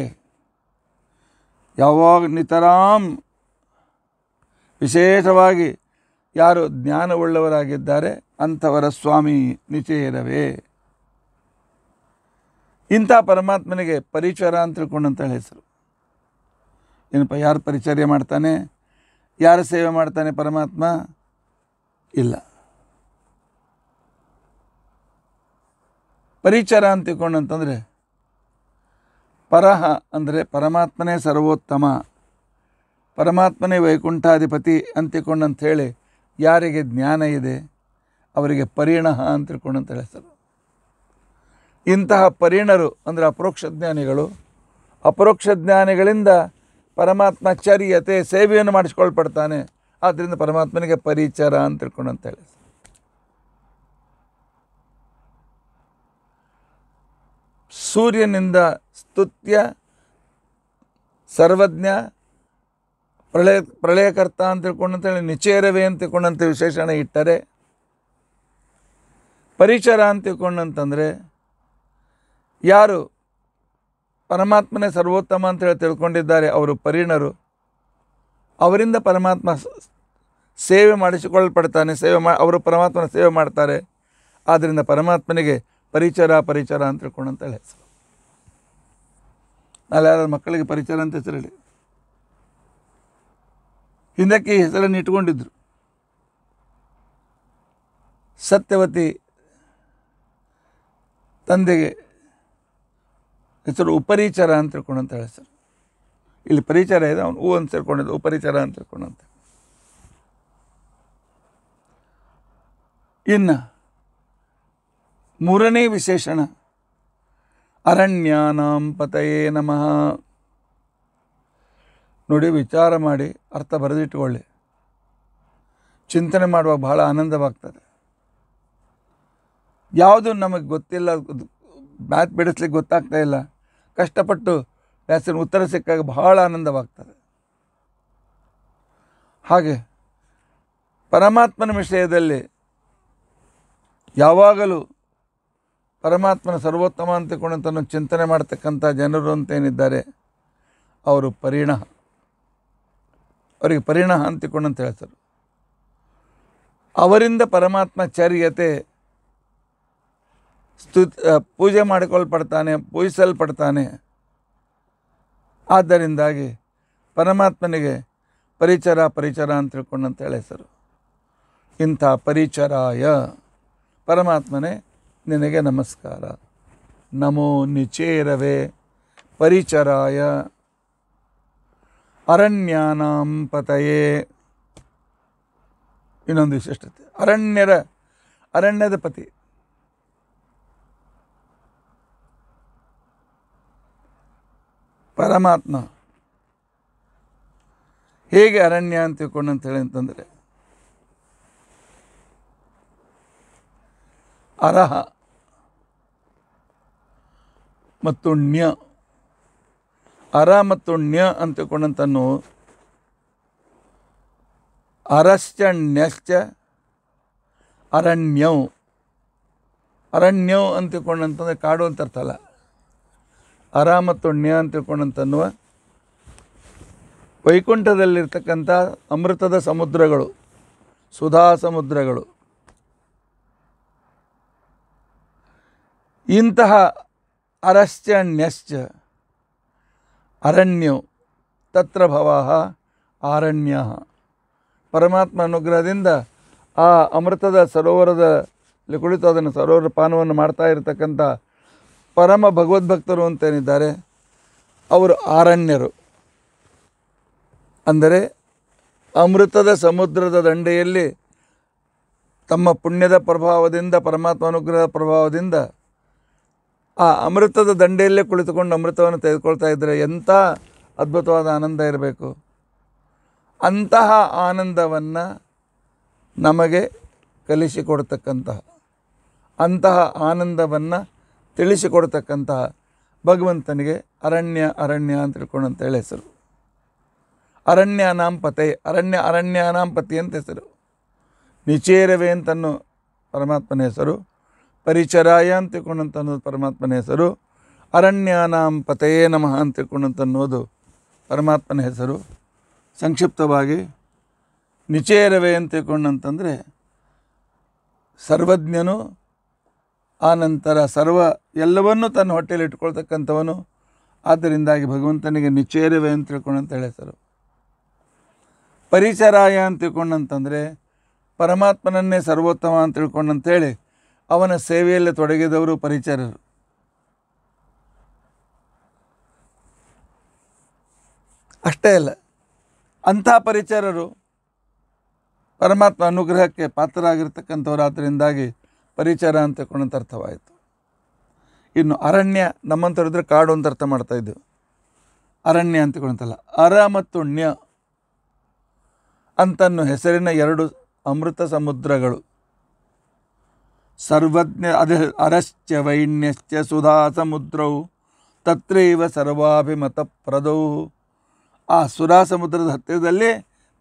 ಯಾವಾಗ ನಿತರಾಮ್ ವಿಶೇಷವಾಗಿ ಯಾರು ಜ್ಞಾನವುಳ್ಳವರಾಗಿದ್ದಾರೆ ಅಂಥವರ ಸ್ವಾಮಿ ನಿಚೇರವೇ ಇಂಥ ಪರಮಾತ್ಮನಿಗೆ ಪರಿಚಾರ ಅಂತ ತಿಳ್ಕೊಂಡಂತ ಹೆಸರು ಏನಪ್ಪ ಯಾರು ಪರಿಚರ್ಯ ಮಾಡ್ತಾನೆ ಯಾರು ಸೇವೆ ಮಾಡ್ತಾನೆ ಪರಮಾತ್ಮ ಇಲ್ಲ ಪರಿಚರ ಅಂತ ಅಂತಂದರೆ ಪರಹ ಅಂದರೆ ಪರಮಾತ್ಮನೇ ಸರ್ವೋತ್ತಮ ಪರಮಾತ್ಮನೇ ವೈಕುಂಠಾಧಿಪತಿ ಅಂತ ಹೇಳಿ ಯಾರಿಗೆ ಜ್ಞಾನ ಇದೆ ಅವರಿಗೆ ಪರಿಣಹ ಅಂತ ತಿಳ್ಕೊಂಡಂತ ಸರ್ ಇಂತಹ ಪರಿಣರು ಅಂದರೆ ಅಪರೋಕ್ಷ ಜ್ಞಾನಿಗಳು ಅಪರೋಕ್ಷ ಜ್ಞಾನಿಗಳಿಂದ ಪರಮಾತ್ಮ ಚರ್ಯತೆ ಸೇವೆಯನ್ನು ಮಾಡಿಸ್ಕೊಳ್ಪಡ್ತಾನೆ ಆದ್ದರಿಂದ ಪರಮಾತ್ಮನಿಗೆ ಪರಿಚರ ಅಂತ ತಿಳ್ಕೊಂಡು ಅಂತ ಹೇಳಿ ಸೂರ್ಯನಿಂದ ಸ್ತುತ್ಯ ಸರ್ವಜ್ಞ ಪ್ರಳಯ ಪ್ರಳಯಕರ್ತ ಅಂತ ತಿಳ್ಕೊಂಡು ಅಂತೇಳಿ ನಿಚೇರವೇ ಅಂತ ವಿಶೇಷಣೆ ವಿಶೇಷಣ ಇಟ್ಟರೆ ಪರಿಚರ ಅಂತ ತಿಳ್ಕೊಂಡಂತಂದರೆ ಯಾರು ಪರಮಾತ್ಮನೇ ಸರ್ವೋತ್ತಮ ಅಂತ ಹೇಳಿ ತಿಳ್ಕೊಂಡಿದ್ದಾರೆ ಅವರು ಪರಿಣರು ಅವರಿಂದ ಪರಮಾತ್ಮ ಸೇವೆ ಮಾಡಿಸಿಕೊಳ್ಳಲ್ಪಡ್ತಾನೆ ಸೇವೆ ಮಾ ಅವರು ಪರಮಾತ್ಮನ ಸೇವೆ ಮಾಡ್ತಾರೆ ಆದ್ದರಿಂದ ಪರಮಾತ್ಮನಿಗೆ ಪರಿಚರ ಪರಿಚರ ಅಂತ ತಿಳ್ಕೊಂಡಂತೇಳಿ ಹೆಸರು ನಾಳೆ ಯಾರು ಮಕ್ಕಳಿಗೆ ಪರಿಚರ ಅಂತ ಹೆಸರು ಹೇಳಿ ಹಿಂದಕ್ಕೆ ಈ ಹೆಸರನ್ನು ಇಟ್ಕೊಂಡಿದ್ರು ಸತ್ಯವತಿ ತಂದೆಗೆ ಹೆಸರು ಉಪರಿಚರ ಅಂತ ತಿಳ್ಕೊಂಡಂತ ಹೇಳಿ ಸರ್ ಇಲ್ಲಿ ಪರಿಚಯ ಇದೆ ಅವನು ಹೂ ಅಂತ ಸೇರ್ಕೊಂಡಿದ್ದು ಉಪರಿಚರ ಅಂತ ತಿಳ್ಕೊಂಡಂತ ಇನ್ನು ಮೂರನೇ ವಿಶೇಷಣ ಅರಣ್ಯಾನಾಂ ಪತಯೇ ನಮಃ ನೋಡಿ ವಿಚಾರ ಮಾಡಿ ಅರ್ಥ ಬರೆದಿಟ್ಕೊಳ್ಳಿ ಚಿಂತನೆ ಮಾಡುವಾಗ ಬಹಳ ಆನಂದವಾಗ್ತದೆ ಯಾವುದು ನಮಗೆ ಗೊತ್ತಿಲ್ಲ ಬ್ಯಾತ್ ಬಿಡಿಸ್ಲಿಕ್ಕೆ ಗೊತ್ತಾಗ್ತಾ ಇಲ್ಲ ಕಷ್ಟಪಟ್ಟು ವ್ಯಾಸನ ಉತ್ತರ ಸಿಕ್ಕಾಗ ಬಹಳ ಆನಂದವಾಗ್ತದೆ ಹಾಗೆ ಪರಮಾತ್ಮನ ವಿಷಯದಲ್ಲಿ ಯಾವಾಗಲೂ ಪರಮಾತ್ಮನ ಸರ್ವೋತ್ತಮ ಅಂತಕೊಂಡಂತನ್ನು ಚಿಂತನೆ ಮಾಡ್ತಕ್ಕಂಥ ಜನರು ಅಂತೇನಿದ್ದಾರೆ ಅವರು ಪರಿಣಹ ಅವರಿಗೆ ಪರಿಣಹ ಅಂತ ಹೇಳ್ತಾರೆ ಅವರಿಂದ ಪರಮಾತ್ಮ ಚರ್ಯತೆ ಸ್ತು ಪೂಜೆ ಮಾಡಿಕೊಳ್ಪಡ್ತಾನೆ ಪೂಜಿಸಲ್ಪಡ್ತಾನೆ ಆದ್ದರಿಂದಾಗಿ ಪರಮಾತ್ಮನಿಗೆ ಪರಿಚರ ಪರಿಚರ ಅಂತ ತಿಳ್ಕೊಂಡಂತೇಳಿ ಹೆಸರು ಇಂಥ ಪರಿಚರಾಯ ಪರಮಾತ್ಮನೇ ನಿನಗೆ ನಮಸ್ಕಾರ ನಮೋ ನಿಚೇರವೇ ಪರಿಚರಾಯ ಅರಣ್ಯಾನಾಂ ಪತಯೇ ಇನ್ನೊಂದು ವಿಶಿಷ್ಟತೆ ಅರಣ್ಯರ ಅರಣ್ಯದ ಪತಿ ಪರಮಾತ್ಮ ಹೇಗೆ ಅರಣ್ಯ ಅಂತ ಹೇಳಿ ಅಂತಂದರೆ ಅರಹ ಮತ್ತು ಣ್ಯ ಅರ ಮತ್ತು ಣ್ಯ ಅಂತ ತಿಳ್ಕೊಂಡಂತನು ಅರಶ್ಚ ಣ್ಯಶ್ಚ ಅರಣ್ಯವು ಅರಣ್ಯವು ಅಂತ ತಿಳ್ಕೊಂಡಂತಂದರೆ ಕಾಡು ಅಂತ ಅಲ್ಲ ಅರ ಮತ್ತು ಅಂತ ತಿಳ್ಕೊಂಡಂತನ್ನುವ ವೈಕುಂಠದಲ್ಲಿರ್ತಕ್ಕಂಥ ಅಮೃತದ ಸಮುದ್ರಗಳು ಸುಧಾ ಸಮುದ್ರಗಳು ಇಂತಹ ಅರಶ್ಚಣ್ಯಶ್ಚ ಅರಣ್ಯ ತತ್ರ ಭವಾಹ ಆರಣ್ಯ ಪರಮಾತ್ಮ ಅನುಗ್ರಹದಿಂದ ಆ ಅಮೃತದ ಸರೋವರದಲ್ಲಿ ಕುಳಿತು ಅದನ್ನು ಸರೋವರ ಪಾನವನ್ನು ಮಾಡ್ತಾ ಇರತಕ್ಕಂಥ ಪರಮ ಭಗವದ್ಭಕ್ತರು ಅಂತೇನಿದ್ದಾರೆ ಅವರು ಆರಣ್ಯರು ಅಂದರೆ ಅಮೃತದ ಸಮುದ್ರದ ದಂಡೆಯಲ್ಲಿ ತಮ್ಮ ಪುಣ್ಯದ ಪ್ರಭಾವದಿಂದ ಪರಮಾತ್ಮ ಅನುಗ್ರಹದ ಪ್ರಭಾವದಿಂದ ಆ ಅಮೃತದ ದಂಡೆಯಲ್ಲೇ ಕುಳಿತುಕೊಂಡು ಅಮೃತವನ್ನು ತೆಗೆದುಕೊಳ್ತಾ ಇದ್ದರೆ ಎಂಥ ಅದ್ಭುತವಾದ ಆನಂದ ಇರಬೇಕು ಅಂತಹ ಆನಂದವನ್ನು ನಮಗೆ ಕಲಿಸಿಕೊಡ್ತಕ್ಕಂತಹ ಅಂತಹ ಆನಂದವನ್ನು ತಿಳಿಸಿಕೊಡ್ತಕ್ಕಂತಹ ಭಗವಂತನಿಗೆ ಅರಣ್ಯ ಅರಣ್ಯ ಅಂತ ತಿಳ್ಕೊಂಡಂತ ಹೆಸರು ಅರಣ್ಯ ಪತೆ ಅರಣ್ಯ ಅರಣ್ಯ ನಾಂಪತಿ ಅಂತ ಹೆಸರು ನಿಚೇರವೇ ಅಂತನೋ ಪರಮಾತ್ಮನ ಹೆಸರು ಪರಿಚರಾಯ ಅಂತ ತಿಳ್ಕೊಂಡಂತ ಅನ್ನೋದು ಪರಮಾತ್ಮನ ಹೆಸರು ಅರಣ್ಯ ಪತೆಯೇ ನಮಃ ಅಂತ ತಿಳ್ಕೊಂಡಂತ ಅನ್ನೋದು ಪರಮಾತ್ಮನ ಹೆಸರು ಸಂಕ್ಷಿಪ್ತವಾಗಿ ನಿಚೇರವೆ ಅಂತ ತಿಳ್ಕೊಂಡಂತಂದರೆ ಸರ್ವಜ್ಞನು ಆ ನಂತರ ಸರ್ವ ಎಲ್ಲವನ್ನೂ ತನ್ನ ಹೊಟ್ಟೆಯಲ್ಲಿ ಇಟ್ಕೊಳ್ತಕ್ಕಂಥವನು ಆದ್ದರಿಂದಾಗಿ ಭಗವಂತನಿಗೆ ನಿಚ್ಚೇರವೇ ಅಂತ ಅಂತ ಹೇಳ್ತಾರೆ ಪರಿಚರಾಯ ಅಂತ ತಿಳ್ಕೊಂಡಂತಂದರೆ ಪರಮಾತ್ಮನನ್ನೇ ಸರ್ವೋತ್ತಮ ಅಂತ ತಿಳ್ಕೊಂಡಂತೇಳಿ ಅವನ ಸೇವೆಯಲ್ಲಿ ತೊಡಗಿದವರು ಪರಿಚರರು ಅಷ್ಟೇ ಅಲ್ಲ ಅಂಥ ಪರಿಚರರು ಪರಮಾತ್ಮ ಅನುಗ್ರಹಕ್ಕೆ ಪಾತ್ರರಾಗಿರ್ತಕ್ಕಂಥವ್ರು ಆದ್ದರಿಂದಾಗಿ ಪರಿಚಾರ ಅಂತ ಅಂತ ಅರ್ಥವಾಯಿತು ಇನ್ನು ಅರಣ್ಯ ನಮ್ಮಂಥವ್ರಿದ್ರೆ ಕಾಡು ಅಂತ ಅರ್ಥ ಮಾಡ್ತಾಯಿದ್ದು ಅರಣ್ಯ ಅಂತ ಕೊಡಂತಲ್ಲ ಅರ ಮತ್ತು ಣ್ಯ ಅಂತನ್ನು ಹೆಸರಿನ ಎರಡು ಅಮೃತ ಸಮುದ್ರಗಳು ಸರ್ವಜ್ಞ ಅದ ಅರಶ್ಚ ವೈಣ್ಯಶ್ಚ ಸುಧಾ ಸಮುದ್ರವು ತತ್ರೈವ ಸರ್ವಾಭಿಮತ ಪ್ರದೌ ಆ ಸುಧಾ ಸಮುದ್ರದ ಹತ್ತಿರದಲ್ಲಿ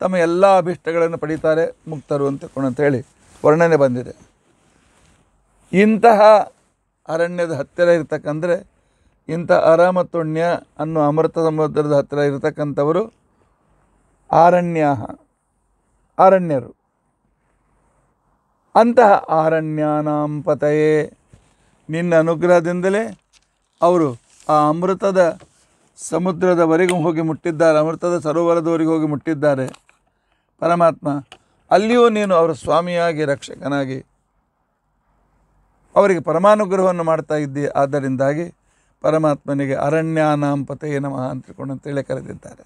ತಮ್ಮ ಎಲ್ಲ ಅಭಿಷ್ಟಗಳನ್ನು ಪಡೀತಾರೆ ಮುಕ್ತರು ಅಂತ ಹೇಳಿ ವರ್ಣನೆ ಬಂದಿದೆ ಇಂತಹ ಅರಣ್ಯದ ಹತ್ತಿರ ಇರ್ತಕ್ಕಂದರೆ ಇಂಥ ಅರಾಮತುಣ್ಯ ಅನ್ನೋ ಅಮೃತ ಸಮುದ್ರದ ಹತ್ತಿರ ಇರತಕ್ಕಂಥವರು ಅರಣ್ಯಾ ಅರಣ್ಯರು ಅಂತಹ ಆರಣ್ಯಾನಾಂಪತೆಯೇ ನಿನ್ನ ಅನುಗ್ರಹದಿಂದಲೇ ಅವರು ಆ ಅಮೃತದ ಸಮುದ್ರದವರೆಗೂ ಹೋಗಿ ಮುಟ್ಟಿದ್ದಾರೆ ಅಮೃತದ ಸರೋವರದವರೆಗೂ ಹೋಗಿ ಮುಟ್ಟಿದ್ದಾರೆ ಪರಮಾತ್ಮ ಅಲ್ಲಿಯೂ ನೀನು ಅವರ ಸ್ವಾಮಿಯಾಗಿ ರಕ್ಷಕನಾಗಿ ಅವರಿಗೆ ಪರಮಾನುಗ್ರಹವನ್ನು ಮಾಡ್ತಾ ಇದ್ದಿ ಆದ್ದರಿಂದಾಗಿ ಪರಮಾತ್ಮನಿಗೆ ಅರಣ್ಯಾನಾಂಪತೆಯ ನಮಃ ಅಂತಿಕೊಂಡು ಅಂತೇಳಿ ಕರೆದಿದ್ದಾರೆ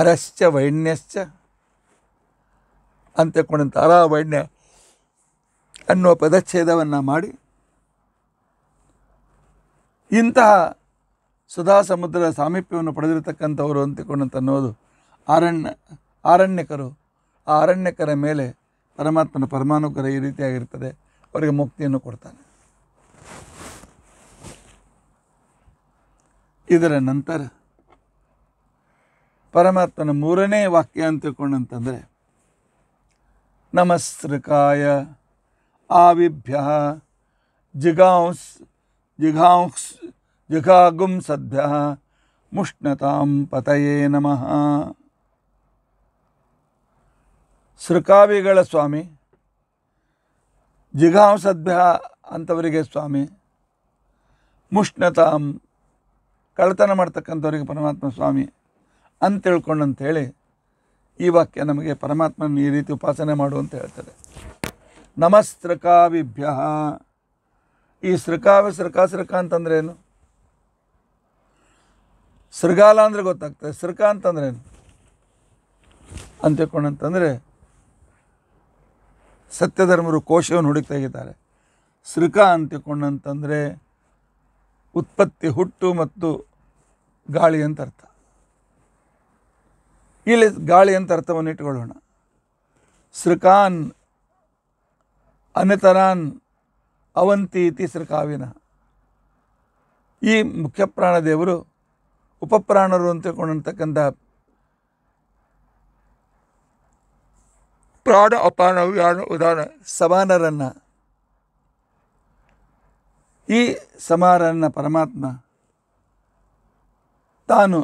ಅರಶ್ಚ ವೈಣ್ಯಶ್ಚ ಅಂತ್ಯಕೊಂಡಂಥ ಅರ ವೈಣ್ಯ ಅನ್ನುವ ಪದಚ್ಛೇದವನ್ನು ಮಾಡಿ ಇಂತಹ ಸುಧಾ ಸಮುದ್ರ ಸಾಮೀಪ್ಯವನ್ನು ಪಡೆದಿರತಕ್ಕಂಥವರು ಅಂತಿಕೊಂಡಂತ ಅನ್ನೋದು ಅರಣ್ಯ ಆರಣ್ಯಕರು ಆ ಅರಣ್ಯಕರ ಮೇಲೆ ಪರಮಾತ್ಮನ ಪರಮಾನುಗ್ರಹ ಈ ರೀತಿಯಾಗಿರ್ತದೆ ಅವರಿಗೆ ಮುಕ್ತಿಯನ್ನು ಕೊಡ್ತಾನೆ ಇದರ ನಂತರ ಪರಮಾತ್ಮನ ಮೂರನೇ ವಾಕ್ಯ ಅಂತ ತಿಳ್ಕೊಂಡಂತಂದರೆ ನಮಸ್ಕಾಯ ಆವಿಭ್ಯ ಜಿಗಾಂಸ್ ಜಿಘಾಂಸ್ ಸದ್ಯ ಮುಷ್ಣತಾಂ ಪತಯೇ ನಮಃ ಸೃಕಾವಿಗಳ ಸ್ವಾಮಿ ಜಿಗಾಂಸದ್ಭ್ಯ ಅಂಥವರಿಗೆ ಸ್ವಾಮಿ ಮುಷ್ಣತಾಂ ಕಳತನ ಮಾಡ್ತಕ್ಕಂಥವರಿಗೆ ಪರಮಾತ್ಮ ಸ್ವಾಮಿ ಅಂತ ಈ ವಾಕ್ಯ ನಮಗೆ ಪರಮಾತ್ಮನ ಈ ರೀತಿ ಉಪಾಸನೆ ಮಾಡು ಅಂತ ಹೇಳ್ತಾರೆ ನಮಸ್ತೃಕಾವಿಭ್ಯ ಈ ಸೃಕಾವಿ ಸೃಕಾ ಸೃಕ ಅಂತಂದ್ರೆ ಏನು ಸೃಗಾಲ ಅಂದರೆ ಗೊತ್ತಾಗ್ತದೆ ಸೃಕ ಅಂತಂದ್ರೆ ಏನು ಅಂತ ಸತ್ಯಧರ್ಮರು ಕೋಶವನ್ನು ಹುಡುಕ್ತಾ ತೆಗಿತಾರೆ ಸೃಕ ಅಂತಕೊಂಡಂತಂದರೆ ಉತ್ಪತ್ತಿ ಹುಟ್ಟು ಮತ್ತು ಗಾಳಿ ಅಂತ ಅರ್ಥ ಇಲ್ಲಿ ಗಾಳಿ ಅಂತ ಅರ್ಥವನ್ನು ಇಟ್ಕೊಳ್ಳೋಣ ಸೃಕಾನ್ ಅನತರಾನ್ ಅವಂತಿ ಇತಿ ಸೃಕಾವಿನ ಈ ಮುಖ್ಯ ದೇವರು ಉಪಪ್ರಾಣರು ಅಂತ ಪ್ರಾಣ ಅಪಾನ ವಿಧಾನ ಉದಾನ ಸಮಾನರನ್ನು ಈ ಸಮಾರನ್ನ ಪರಮಾತ್ಮ ತಾನು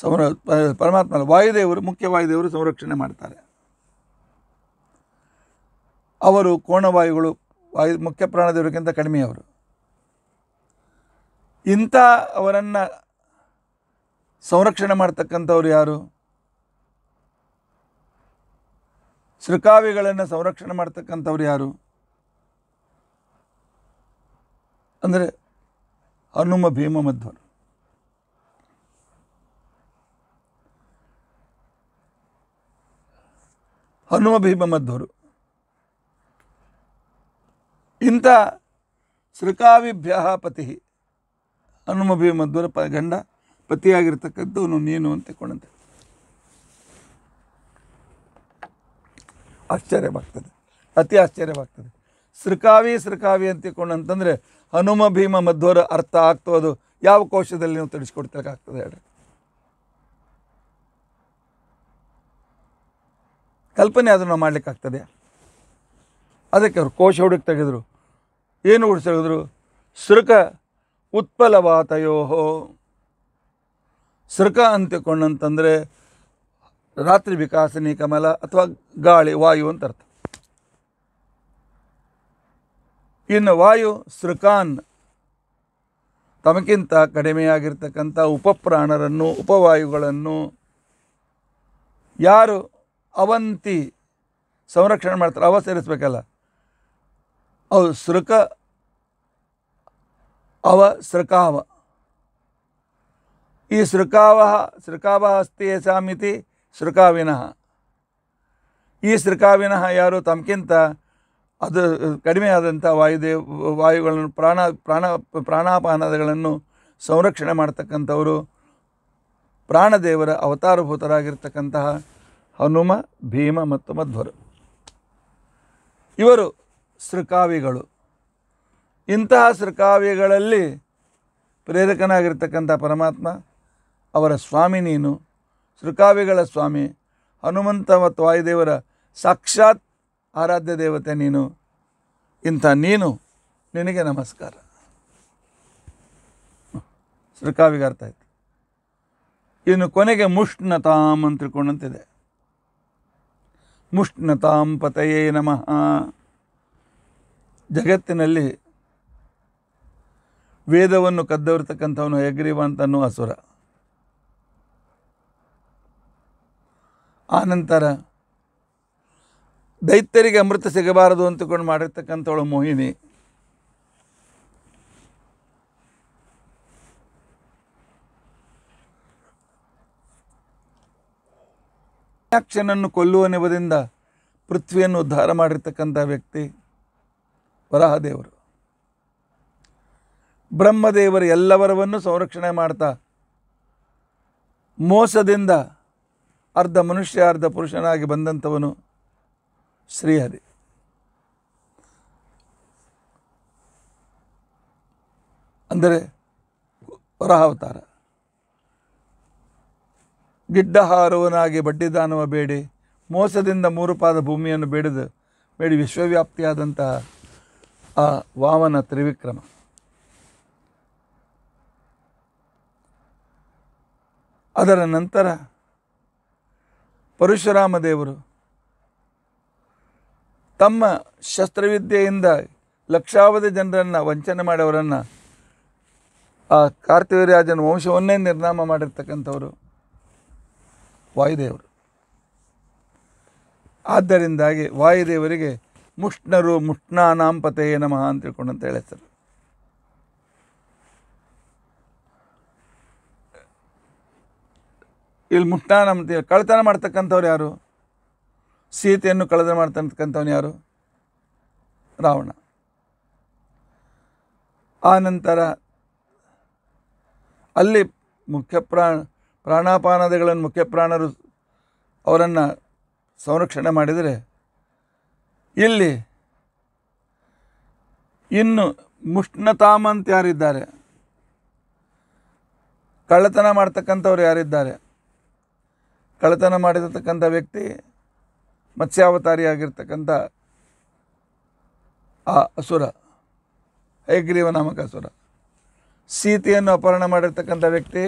ಸಂರ ಪರಮಾತ್ಮ ವಾಯುದೇವರು ಮುಖ್ಯ ವಾಯುದೇವರು ಸಂರಕ್ಷಣೆ ಮಾಡ್ತಾರೆ ಅವರು ಕೋಣವಾಯುಗಳು ವಾಯು ಮುಖ್ಯ ಪ್ರಾಣದೇವರಿಗಿಂತ ಕಡಿಮೆಯವರು ಇಂಥ ಅವರನ್ನು ಸಂರಕ್ಷಣೆ ಮಾಡ್ತಕ್ಕಂಥವ್ರು ಯಾರು ಶೃಕಾವ್ಯಗಳನ್ನು ಸಂರಕ್ಷಣೆ ಮಾಡ್ತಕ್ಕಂಥವ್ರು ಯಾರು ಅಂದರೆ ಹನುಮ ಭೀಮ ಮಧ್ವರು ಹನುಮ ಭೀಮ ಮಧ್ವರು ಇಂಥ ಶೃಕಾವಿಭ್ಯ ಪತಿ ಹನುಮ ಭೀಮ ಮಧ್ವರ ಪ ಗಂಡ ಪತಿಯಾಗಿರ್ತಕ್ಕಂಥವನು ನೀನು ಅಂತ ಆಶ್ಚರ್ಯವಾಗ್ತದೆ ಅತಿ ಆಶ್ಚರ್ಯವಾಗ್ತದೆ ಸೃಕಾವಿ ಸೃಕಾವಿ ಅಂತಿಕೊಂಡು ಅಂತಂದರೆ ಹನುಮ ಭೀಮ ಮಧ್ವರ ಅರ್ಥ ಆಗ್ತೋ ಅದು ಯಾವ ಕೋಶದಲ್ಲಿ ನೀವು ತಿಳಿಸ್ಕೊಡ್ತಕ್ಕಾಗ್ತದೆ ಹೇಳಿ ಕಲ್ಪನೆ ಅದನ್ನು ಮಾಡಲಿಕ್ಕಾಗ್ತದೆ ಅದಕ್ಕೆ ಅವರು ಕೋಶ ಹುಡುಕಿ ತೆಗೆದರು ಏನು ತೆಗೆದರು ಸೃಕ ಉತ್ಪಲವಾತಯೋಹೋ ಸೃಕ ಅಂತಿಕೊಂಡಂತಂದರೆ ರಾತ್ರಿ ವಿಕಾಸನಿ ಕಮಲ ಅಥವಾ ಗಾಳಿ ವಾಯು ಅಂತ ಅರ್ಥ ಇನ್ನು ವಾಯು ಸೃಕಾನ್ ತಮಗಿಂತ ಕಡಿಮೆಯಾಗಿರ್ತಕ್ಕಂಥ ಉಪಪ್ರಾಣರನ್ನು ಉಪವಾಯುಗಳನ್ನು ಯಾರು ಅವಂತಿ ಸಂರಕ್ಷಣೆ ಮಾಡ್ತಾರೆ ಅವ ಸೇರಿಸ್ಬೇಕಲ್ಲ ಅವು ಸೃಕ ಅವ ಸೃಕಾವ ಈ ಸೃಕಾವ ಸೃಕಾವ ಅಸ್ತಿ ಸಾಮಿತಿ ಶ್ರೀಕಾವಿನಃ ಈ ಶ್ರೀಕಾವಿನಃ ಯಾರು ತಮಗಿಂತ ಅದು ಕಡಿಮೆಯಾದಂಥ ವಾಯುದೇವ ವಾಯುಗಳನ್ನು ಪ್ರಾಣ ಪ್ರಾಣ ಪ್ರಾಣಾಪಾನದಗಳನ್ನು ಸಂರಕ್ಷಣೆ ಮಾಡ್ತಕ್ಕಂಥವರು ಪ್ರಾಣದೇವರ ಅವತಾರಭೂತರಾಗಿರ್ತಕ್ಕಂತಹ ಹನುಮ ಭೀಮ ಮತ್ತು ಮಧ್ವರು ಇವರು ಸೃಕಾವಿಗಳು ಇಂತಹ ಸೃಕಾವ್ಯಗಳಲ್ಲಿ ಪ್ರೇರಕನಾಗಿರ್ತಕ್ಕಂಥ ಪರಮಾತ್ಮ ಅವರ ಸ್ವಾಮಿ ನೀನು ಶೃಕಾವಿಗಳ ಸ್ವಾಮಿ ಹನುಮಂತ ಮತ್ತು ವಾಯುದೇವರ ಸಾಕ್ಷಾತ್ ಆರಾಧ್ಯ ದೇವತೆ ನೀನು ಇಂಥ ನೀನು ನಿನಗೆ ನಮಸ್ಕಾರ ಶೃಕಾವಿಗೆ ಅರ್ಥ ಆಯಿತು ಇನ್ನು ಕೊನೆಗೆ ಮುಷ್ಣತಾಂ ಅಂತ ತಿಳ್ಕೊಂಡಂತಿದೆ ಮುಷ್ಣತಾಂ ಪತಯೇ ನಮಃ ಜಗತ್ತಿನಲ್ಲಿ ವೇದವನ್ನು ಕದ್ದವಿರ್ತಕ್ಕಂಥವನು ಯಗ್ರೀವ ಅಂತ ಅನ್ನುವ ಅಸುರ ಆನಂತರ ದೈತ್ಯರಿಗೆ ಅಮೃತ ಸಿಗಬಾರದು ಅಂತಕೊಂಡು ಮಾಡಿರ್ತಕ್ಕಂಥವಳು ಮೋಹಿನಿ ಕ್ಷನನ್ನು ಕೊಲ್ಲುವ ನೆಪದಿಂದ ಪೃಥ್ವಿಯನ್ನು ಉದ್ಧಾರ ಮಾಡಿರ್ತಕ್ಕಂಥ ವ್ಯಕ್ತಿ ವರಹದೇವರು ಬ್ರಹ್ಮದೇವರು ಎಲ್ಲವರವನ್ನು ಸಂರಕ್ಷಣೆ ಮಾಡ್ತಾ ಮೋಸದಿಂದ ಅರ್ಧ ಮನುಷ್ಯ ಅರ್ಧ ಪುರುಷನಾಗಿ ಬಂದಂಥವನು ಶ್ರೀಹರಿ ಅಂದರೆ ವರಹಾವತಾರ ಗಿಡ್ಡ ಹಾರುವನಾಗಿ ಬಡ್ಡಿದಾನವ ಬೇಡಿ ಮೋಸದಿಂದ ಮೂರು ಪಾದ ಭೂಮಿಯನ್ನು ಬೇಡಿದ ಬೇಡಿ ವಿಶ್ವವ್ಯಾಪ್ತಿಯಾದಂತಹ ಆ ವಾಮನ ತ್ರಿವಿಕ್ರಮ ಅದರ ನಂತರ ಪರಶುರಾಮ ದೇವರು ತಮ್ಮ ಶಸ್ತ್ರವಿದ್ಯೆಯಿಂದ ಲಕ್ಷಾವಧಿ ಜನರನ್ನು ವಂಚನೆ ಮಾಡವರನ್ನು ಆ ರಾಜನ ವಂಶವನ್ನೇ ನಿರ್ನಾಮ ಮಾಡಿರ್ತಕ್ಕಂಥವರು ವಾಯುದೇವರು ಆದ್ದರಿಂದಾಗಿ ವಾಯುದೇವರಿಗೆ ಮುಷ್ಣರು ಮುಷ್ಣಾನಾಂಪತೆಯೇ ನಮಃ ಅಂತ ತಿಳ್ಕೊಂಡಂತ ಹೇಳ್ತಾರೆ ಇಲ್ಲಿ ಮುಟ್ಟಾಣ ಅಂತ ಕಳ್ಳತನ ಮಾಡ್ತಕ್ಕಂಥವ್ರು ಯಾರು ಸೀತೆಯನ್ನು ಕಳೆದ ಮಾಡ್ತಕ್ಕಂಥವ್ನು ಯಾರು ರಾವಣ ಆನಂತರ ಅಲ್ಲಿ ಮುಖ್ಯ ಪ್ರಾಣ ಪ್ರಾಣಾಪಾನದಗಳನ್ನು ಮುಖ್ಯ ಪ್ರಾಣರು ಅವರನ್ನು ಸಂರಕ್ಷಣೆ ಮಾಡಿದರೆ ಇಲ್ಲಿ ಇನ್ನು ಮುಷ್ಣತಾಮಂತ ಯಾರಿದ್ದಾರೆ ಕಳ್ಳತನ ಮಾಡ್ತಕ್ಕಂಥವ್ರು ಯಾರಿದ್ದಾರೆ ಕಳತನ ಮಾಡಿರತಕ್ಕಂಥ ವ್ಯಕ್ತಿ ಮತ್ಸ್ಯಾವತಾರಿಯಾಗಿರ್ತಕ್ಕಂಥ ಆ ಅಸುರ ಹೈಗ್ರೀವ ನಾಮಕ ಅಸುರ ಸೀತೆಯನ್ನು ಅಪಹರಣ ಮಾಡಿರ್ತಕ್ಕಂಥ ವ್ಯಕ್ತಿ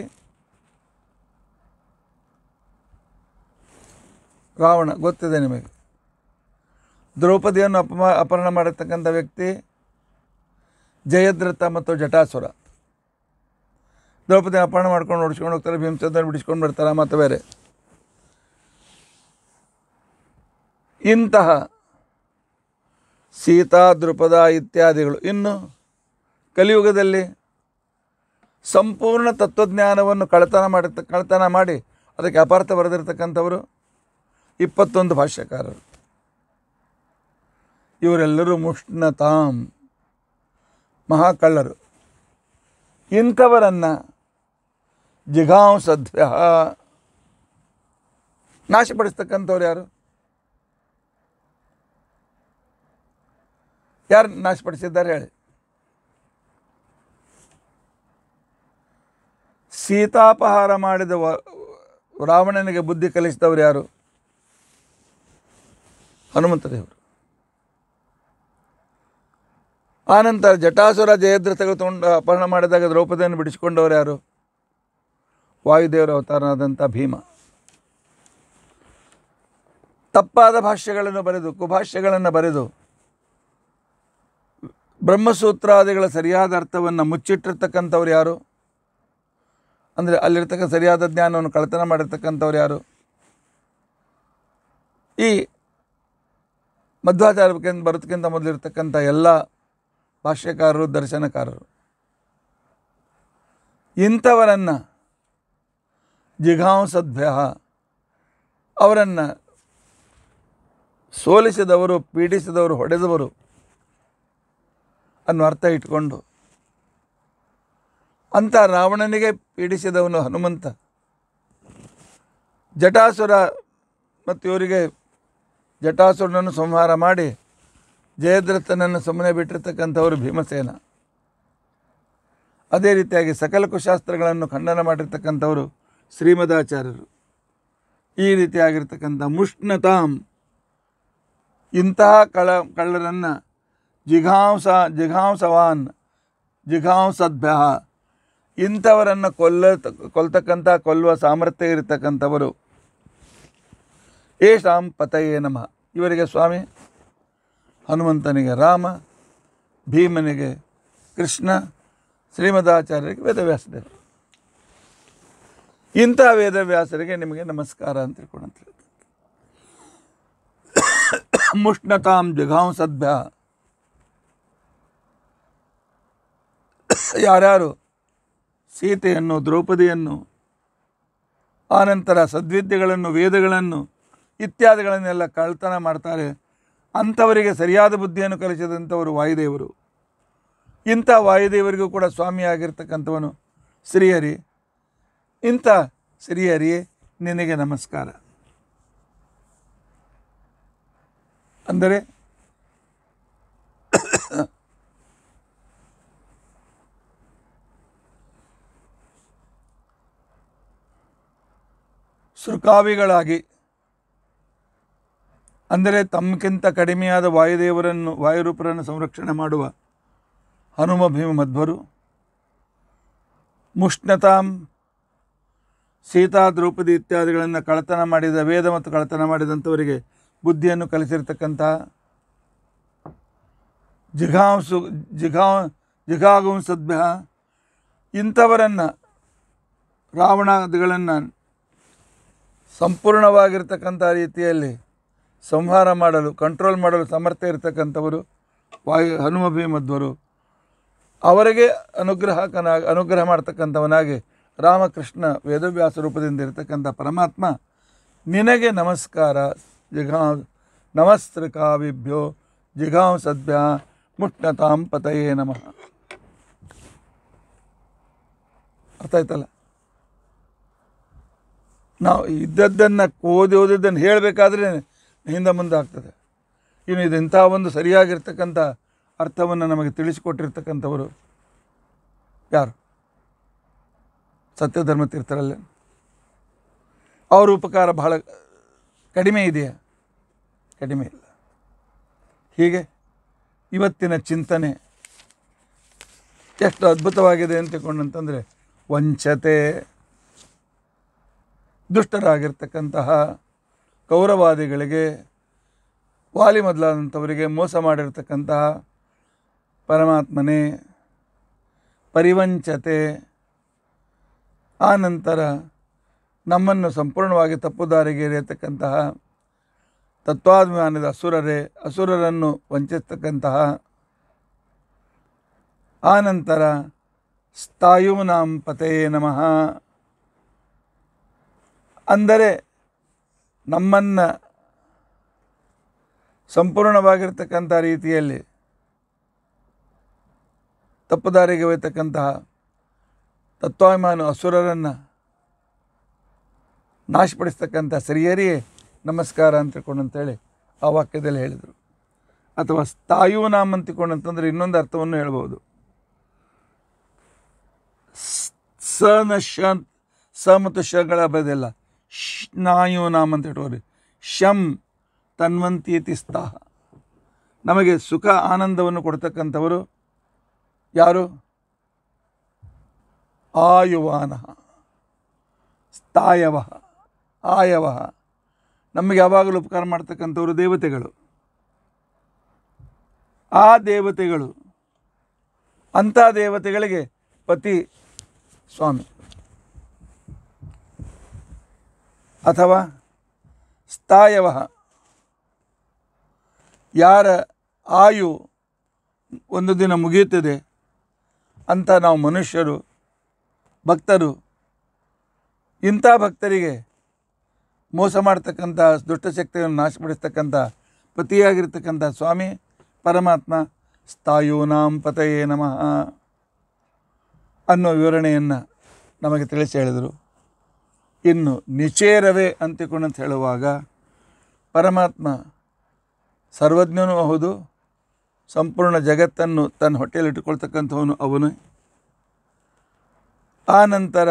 ರಾವಣ ಗೊತ್ತಿದೆ ನಿಮಗೆ ದ್ರೌಪದಿಯನ್ನು ಅಪಮ ಅಪಹರಣ ಮಾಡಿರ್ತಕ್ಕಂಥ ವ್ಯಕ್ತಿ ಜಯದ್ರಥ ಮತ್ತು ಜಟಾಸುರ ದ್ರೌಪದಿ ಅಪಹರಣ ಮಾಡ್ಕೊಂಡು ಓಡಿಸ್ಕೊಂಡು ಹೋಗ್ತಾರೆ ಭೀಮಚಂದ್ರ ಬಿಡಿಸ್ಕೊಂಡು ಬರ್ತಾರೆ ಮತ್ತು ಬೇರೆ ಇಂತಹ ಸೀತಾ ದೃಪದ ಇತ್ಯಾದಿಗಳು ಇನ್ನು ಕಲಿಯುಗದಲ್ಲಿ ಸಂಪೂರ್ಣ ತತ್ವಜ್ಞಾನವನ್ನು ಕಳತನ ಮಾಡಿ ಕಳತನ ಮಾಡಿ ಅದಕ್ಕೆ ಅಪಾರ್ಥ ಬರೆದಿರ್ತಕ್ಕಂಥವರು ಇಪ್ಪತ್ತೊಂದು ಭಾಷ್ಯಕಾರರು ಇವರೆಲ್ಲರೂ ಮುಷ್ಣತಾಮ್ ಮಹಾಕಳ್ಳರು ಇಂಥವರನ್ನು ಜಿಗಾಂಸಧ್ಯ ನಾಶಪಡಿಸ್ತಕ್ಕಂಥವ್ರು ಯಾರು ಯಾರು ನಾಶಪಡಿಸಿದ್ದಾರೆ ಹೇಳಿ ಸೀತಾಪಹಾರ ಮಾಡಿದ ರಾವಣನಿಗೆ ಬುದ್ಧಿ ಕಲಿಸಿದವರು ಯಾರು ಹನುಮಂತದೇವರು ಆನಂತರ ಜಟಾಸುರ ಜಯದ್ರ ತೆಗೆದುಕೊಂಡು ಅಪಹರಣ ಮಾಡಿದಾಗ ದ್ರೌಪದಿಯನ್ನು ಬಿಡಿಸಿಕೊಂಡವರು ಯಾರು ವಾಯುದೇವರ ಅವತಾರನಾದಂಥ ಭೀಮ ತಪ್ಪಾದ ಭಾಷ್ಯಗಳನ್ನು ಬರೆದು ಕುಭಾಷ್ಯಗಳನ್ನು ಬರೆದು ಬ್ರಹ್ಮಸೂತ್ರಾದಿಗಳ ಸರಿಯಾದ ಅರ್ಥವನ್ನು ಮುಚ್ಚಿಟ್ಟಿರ್ತಕ್ಕಂಥವ್ರು ಯಾರು ಅಂದರೆ ಅಲ್ಲಿರ್ತಕ್ಕಂಥ ಸರಿಯಾದ ಜ್ಞಾನವನ್ನು ಕಳತನ ಮಾಡಿರ್ತಕ್ಕಂಥವ್ರು ಯಾರು ಈ ಮಧ್ವಾಚಾರ್ಯಕ್ಕಿಂತ ಬರೋದಕ್ಕಿಂತ ಮೊದಲಿರ್ತಕ್ಕಂಥ ಎಲ್ಲ ಭಾಷ್ಯಕಾರರು ದರ್ಶನಕಾರರು ಇಂಥವರನ್ನು ಜಿಘಾಂಸದ್ಭ್ಯ ಅವರನ್ನು ಸೋಲಿಸಿದವರು ಪೀಡಿಸಿದವರು ಹೊಡೆದವರು ಅನ್ನೋ ಅರ್ಥ ಇಟ್ಕೊಂಡು ಅಂಥ ರಾವಣನಿಗೆ ಪೀಡಿಸಿದವನು ಹನುಮಂತ ಜಟಾಸುರ ಮತ್ತು ಇವರಿಗೆ ಜಟಾಸುರನನ್ನು ಸಂಹಾರ ಮಾಡಿ ಜಯದ್ರಥನನ್ನು ಸುಮ್ಮನೆ ಬಿಟ್ಟಿರ್ತಕ್ಕಂಥವರು ಭೀಮಸೇನ ಅದೇ ರೀತಿಯಾಗಿ ಸಕಲ ಕುಶಾಸ್ತ್ರಗಳನ್ನು ಖಂಡನ ಮಾಡಿರ್ತಕ್ಕಂಥವರು ಶ್ರೀಮದಾಚಾರ್ಯರು ಈ ರೀತಿಯಾಗಿರ್ತಕ್ಕಂಥ ಮುಷ್ಣತಾಂ ಇಂತಹ ಕಳ ಕಳ್ಳರನ್ನು ಜಿಘಾಂಸ ಜಿಘಾಂಸವಾನ್ ಜಿಘಾಂಸದ್ಭ್ಯ ಇಂಥವರನ್ನು ಕೊಲ್ಲ ಕೊಲ್ತಕ್ಕಂಥ ಕೊಲ್ಲುವ ಸಾಮರ್ಥ್ಯ ಇರತಕ್ಕಂಥವರು ಏಷಾಂ ಪತಯೇ ನಮಃ ಇವರಿಗೆ ಸ್ವಾಮಿ ಹನುಮಂತನಿಗೆ ರಾಮ ಭೀಮನಿಗೆ ಕೃಷ್ಣ ಶ್ರೀಮದಾಚಾರ್ಯರಿಗೆ ವೇದವ್ಯಾಸದೇವ ಇಂಥ ವೇದವ್ಯಾಸರಿಗೆ ನಿಮಗೆ ನಮಸ್ಕಾರ ಅಂತ ತಿಳ್ಕೊಂಡಂತ ಮುಷ್ಣತಾಂ ಜಿಘಾಂಸದ್ಭ್ಯ ಯಾರ್ಯಾರು ಸೀತೆಯನ್ನು ದ್ರೌಪದಿಯನ್ನು ಆನಂತರ ಸದ್ವಿದ್ಯೆಗಳನ್ನು ವೇದಗಳನ್ನು ಇತ್ಯಾದಿಗಳನ್ನೆಲ್ಲ ಕಳ್ತನ ಮಾಡ್ತಾರೆ ಅಂಥವರಿಗೆ ಸರಿಯಾದ ಬುದ್ಧಿಯನ್ನು ಕಲಿಸಿದಂಥವರು ವಾಯುದೇವರು ಇಂಥ ವಾಯುದೇವರಿಗೂ ಕೂಡ ಸ್ವಾಮಿಯಾಗಿರ್ತಕ್ಕಂಥವನು ಶ್ರೀಹರಿ ಇಂಥ ಶ್ರೀಹರಿ ನಿನಗೆ ನಮಸ್ಕಾರ ಅಂದರೆ ಸುರ್ಕಾವಿಗಳಾಗಿ ಅಂದರೆ ತಮ್ಮಕ್ಕಿಂತ ಕಡಿಮೆಯಾದ ವಾಯುದೇವರನ್ನು ವಾಯುರೂಪರನ್ನು ಸಂರಕ್ಷಣೆ ಮಾಡುವ ಹನುಮ ಭೀಮ ಮಧ್ವರು ಮುಷ್ಣತಾಂ ಸೀತಾ ದ್ರೌಪದಿ ಇತ್ಯಾದಿಗಳನ್ನು ಕಳತನ ಮಾಡಿದ ವೇದ ಮತ್ತು ಕಳತನ ಮಾಡಿದಂಥವರಿಗೆ ಬುದ್ಧಿಯನ್ನು ಕಲಿಸಿರ್ತಕ್ಕಂತಹ ಜಿಘಾಂಸು ಜಿಘಾ ಜಿಘಾಗುಂಸದ್ಭ್ಯ ಇಂಥವರನ್ನು ರಾವಣಾದಿಗಳನ್ನು ಸಂಪೂರ್ಣವಾಗಿರ್ತಕ್ಕಂಥ ರೀತಿಯಲ್ಲಿ ಸಂಹಾರ ಮಾಡಲು ಕಂಟ್ರೋಲ್ ಮಾಡಲು ಸಮರ್ಥ ಇರತಕ್ಕಂಥವರು ವಾಯು ಹನುಮ ಭೀಮಧ್ವರು ಅವರಿಗೆ ಅನುಗ್ರಹಕನ ಅನುಗ್ರಹ ಮಾಡ್ತಕ್ಕಂಥವನಾಗಿ ರಾಮಕೃಷ್ಣ ವೇದವ್ಯಾಸ ರೂಪದಿಂದ ಇರತಕ್ಕಂಥ ಪರಮಾತ್ಮ ನಿನಗೆ ನಮಸ್ಕಾರ ಜಿಘಾ ಕಾವಿಭ್ಯೋ ಜಿಘಾಂ ಸದ್ಭ್ಯ ಮುಟ್ಟತಾಂ ಪತಯೇ ನಮಃ ಅರ್ಥ ಆಯ್ತಲ್ಲ ನಾವು ಇದ್ದದ್ದನ್ನು ಓದಿ ಓದಿದ್ದನ್ನು ಹೇಳಬೇಕಾದ್ರೆ ಹಿಂದೆ ಮುಂದೆ ಆಗ್ತದೆ ಇನ್ನು ಇದು ಇಂಥ ಒಂದು ಸರಿಯಾಗಿರ್ತಕ್ಕಂಥ ಅರ್ಥವನ್ನು ನಮಗೆ ತಿಳಿಸಿಕೊಟ್ಟಿರ್ತಕ್ಕಂಥವರು ಯಾರು ಸತ್ಯಧರ್ಮ ತೀರ್ಥರಲ್ಲೇ ಅವ್ರ ಉಪಕಾರ ಬಹಳ ಕಡಿಮೆ ಇದೆಯಾ ಕಡಿಮೆ ಇಲ್ಲ ಹೀಗೆ ಇವತ್ತಿನ ಚಿಂತನೆ ಎಷ್ಟು ಅದ್ಭುತವಾಗಿದೆ ಅಂತ ವಂಚತೆ ದುಷ್ಟರಾಗಿರ್ತಕ್ಕಂತಹ ಕೌರವಾದಿಗಳಿಗೆ ವಾಲಿ ಮೊದಲಾದಂಥವರಿಗೆ ಮೋಸ ಮಾಡಿರ್ತಕ್ಕಂತಹ ಪರಮಾತ್ಮನೇ ಪರಿವಂಚತೆ ಆನಂತರ ನಮ್ಮನ್ನು ಸಂಪೂರ್ಣವಾಗಿ ತಪ್ಪುದಾರಿಗೆ ಇರತಕ್ಕಂತಹ ತತ್ವಾಭಿಮಾನದ ಅಸುರರೇ ಅಸುರರನ್ನು ವಂಚಿಸ್ತಕ್ಕಂತಹ ಆನಂತರ ಸ್ಥಾಯೂನಾಂ ಪತೆಯೇ ನಮಃ ಅಂದರೆ ನಮ್ಮನ್ನು ಸಂಪೂರ್ಣವಾಗಿರ್ತಕ್ಕಂಥ ರೀತಿಯಲ್ಲಿ ತಪ್ಪುದಾರಿಗೆ ಒಯ್ತಕ್ಕಂತಹ ತತ್ವಾಭಿಮಾನ ಅಸುರರನ್ನು ನಾಶಪಡಿಸ್ತಕ್ಕಂಥ ಸರಿಯರಿಯೇ ನಮಸ್ಕಾರ ಅಂತ ಅಂತೇಳಿ ಆ ವಾಕ್ಯದಲ್ಲಿ ಹೇಳಿದರು ಅಥವಾ ಸ್ಥಾಯು ನಾಮ ಅಂತಿಕೊಂಡು ಅಂತಂದರೆ ಇನ್ನೊಂದು ಅರ್ಥವನ್ನು ಹೇಳ್ಬೋದು ಸ ನ ಶ ಸ ಮತ್ತು ಶಗಳ ಬದಿಲ್ಲ ನಾಮ ಅಂತ ಇಟ್ಟವ್ರೆ ಶಂ ತನ್ವಂತೀತಿ ಸ್ಥಾಹ ನಮಗೆ ಸುಖ ಆನಂದವನ್ನು ಕೊಡ್ತಕ್ಕಂಥವರು ಯಾರು ಆಯುವಾನ ಸ್ಥಾಯವ ಆಯವ ನಮಗೆ ಯಾವಾಗಲೂ ಉಪಕಾರ ಮಾಡ್ತಕ್ಕಂಥವರು ದೇವತೆಗಳು ಆ ದೇವತೆಗಳು ಅಂಥ ದೇವತೆಗಳಿಗೆ ಪತಿ ಸ್ವಾಮಿ ಅಥವಾ ಸ್ಥಾಯವ ಯಾರ ಆಯು ಒಂದು ದಿನ ಮುಗಿಯುತ್ತದೆ ಅಂತ ನಾವು ಮನುಷ್ಯರು ಭಕ್ತರು ಇಂಥ ಭಕ್ತರಿಗೆ ಮೋಸ ಮಾಡ್ತಕ್ಕಂಥ ದುಷ್ಟಶಕ್ತಿಯನ್ನು ನಾಶಪಡಿಸ್ತಕ್ಕಂಥ ಪತಿಯಾಗಿರ್ತಕ್ಕಂಥ ಸ್ವಾಮಿ ಪರಮಾತ್ಮ ನಾಂ ಪತಯೇ ನಮಃ ಅನ್ನೋ ವಿವರಣೆಯನ್ನು ನಮಗೆ ತಿಳಿಸಿ ಹೇಳಿದರು ಇನ್ನು ನಿಚೇರವೇ ಅಂತಿಕೊಂಡು ಅಂತ ಹೇಳುವಾಗ ಪರಮಾತ್ಮ ಸರ್ವಜ್ಞನೂ ಹೌದು ಸಂಪೂರ್ಣ ಜಗತ್ತನ್ನು ತನ್ನ ಹೊಟ್ಟೆಯಲ್ಲಿಟ್ಟುಕೊಳ್ತಕ್ಕಂಥವನು ಅವನು ಆ ನಂತರ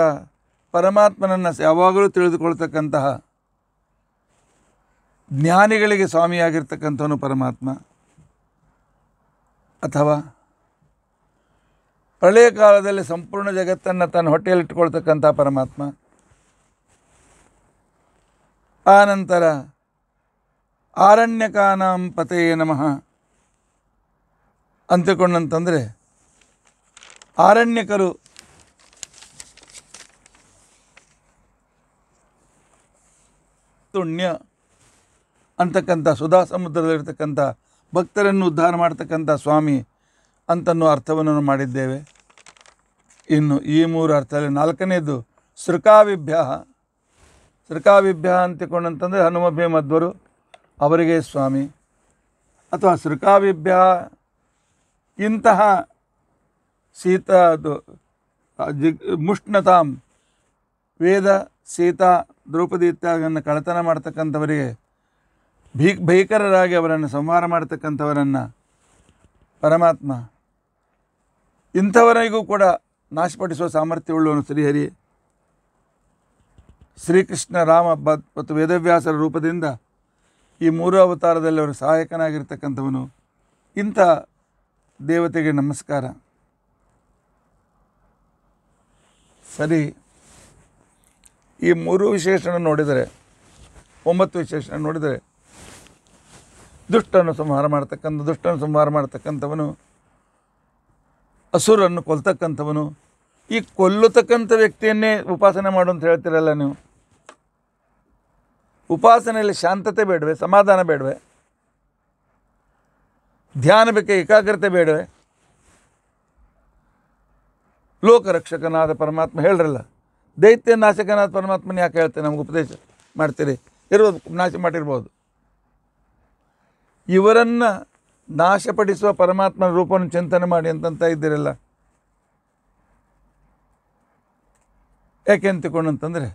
ಪರಮಾತ್ಮನನ್ನು ಯಾವಾಗಲೂ ತಿಳಿದುಕೊಳ್ತಕ್ಕಂತಹ ಜ್ಞಾನಿಗಳಿಗೆ ಸ್ವಾಮಿಯಾಗಿರ್ತಕ್ಕಂಥವನು ಪರಮಾತ್ಮ ಅಥವಾ ಪ್ರಳಯ ಕಾಲದಲ್ಲಿ ಸಂಪೂರ್ಣ ಜಗತ್ತನ್ನು ತನ್ನ ಹೊಟ್ಟೆಯಲ್ಲಿಟ್ಟುಕೊಳ್ತಕ್ಕಂಥ ಪರಮಾತ್ಮ ಆನಂತರ ಆರಣ್ಯಕಾನಾಂ ಪತೆಯೇ ನಮಃ ಅಂತಕೊಂಡಂತಂದರೆ ಆರಣ್ಯಕರು ತುಣ್ಯ ಅಂತಕ್ಕಂಥ ಸುಧಾ ಸಮುದ್ರದಲ್ಲಿರ್ತಕ್ಕಂಥ ಭಕ್ತರನ್ನು ಉದ್ಧಾರ ಮಾಡ್ತಕ್ಕಂಥ ಸ್ವಾಮಿ ಅಂತನ್ನು ಅರ್ಥವನ್ನು ಮಾಡಿದ್ದೇವೆ ಇನ್ನು ಈ ಮೂರು ಅರ್ಥದಲ್ಲಿ ನಾಲ್ಕನೇದು ಸೃಕಾವಿಭ್ಯ ಶ್ರೀಕಾವಿಭ್ಯ ಅಂತಿಕೊಂಡಂತಂದರೆ ಹನುಮ ಮಧ್ವರು ಅವರಿಗೆ ಸ್ವಾಮಿ ಅಥವಾ ಶ್ರೀಕಾವಿಭ್ಯ ಇಂತಹ ಸೀತ ಅದು ಮುಷ್ಣತಾಂ ವೇದ ಸೀತಾ ದ್ರೌಪದಿ ಇತ್ಯಾದಿಯನ್ನು ಕಳತನ ಮಾಡ್ತಕ್ಕಂಥವರಿಗೆ ಭೀ ಭೀಕರರಾಗಿ ಅವರನ್ನು ಸಂಹಾರ ಮಾಡತಕ್ಕಂಥವರನ್ನು ಪರಮಾತ್ಮ ಇಂಥವರಿಗೂ ಕೂಡ ನಾಶಪಡಿಸುವ ಸಾಮರ್ಥ್ಯವುಳ್ಳವನು ಶ್ರೀಹರಿ ಶ್ರೀಕೃಷ್ಣ ರಾಮ ಮತ್ತು ವೇದವ್ಯಾಸರ ರೂಪದಿಂದ ಈ ಮೂರು ಅವತಾರದಲ್ಲಿ ಅವರು ಸಹಾಯಕನಾಗಿರ್ತಕ್ಕಂಥವನು ಇಂಥ ದೇವತೆಗೆ ನಮಸ್ಕಾರ ಸರಿ ಈ ಮೂರು ವಿಶೇಷಣ ನೋಡಿದರೆ ಒಂಬತ್ತು ವಿಶೇಷಣ ನೋಡಿದರೆ ದುಷ್ಟನ್ನು ಸಂಹಾರ ಮಾಡತಕ್ಕಂಥ ದುಷ್ಟನ್ನು ಸಂಹಾರ ಮಾಡ್ತಕ್ಕಂಥವನು ಹಸುರನ್ನು ಕೊಲ್ತಕ್ಕಂಥವನು ಈ ಕೊಲ್ಲತಕ್ಕಂಥ ವ್ಯಕ್ತಿಯನ್ನೇ ಉಪಾಸನೆ ಮಾಡು ಅಂತ ಹೇಳ್ತೀರಲ್ಲ ನೀವು ಉಪಾಸನೆಯಲ್ಲಿ ಶಾಂತತೆ ಬೇಡವೆ ಸಮಾಧಾನ ಬೇಡವೆ ಧ್ಯಾನ ಬೇಕೆ ಏಕಾಗ್ರತೆ ಬೇಡವೆ ಲೋಕರಕ್ಷಕನಾದ ಪರಮಾತ್ಮ ಹೇಳ್ರಲ್ಲ ದೈತ್ಯ ನಾಶಕನಾದ ಪರಮಾತ್ಮನ ಯಾಕೆ ಹೇಳ್ತೇನೆ ನಮ್ಗೆ ಉಪದೇಶ ಮಾಡ್ತೀರಿ ಇರೋದು ನಾಶ ಮಾಡಿರ್ಬೋದು ಇವರನ್ನು ನಾಶಪಡಿಸುವ ಪರಮಾತ್ಮನ ರೂಪವನ್ನು ಚಿಂತನೆ ಮಾಡಿ ಅಂತಂತ ಇದ್ದೀರಲ್ಲ ಯಾಕೆ ಅಂತಿಕೊಂಡು ಅಂತಂದರೆ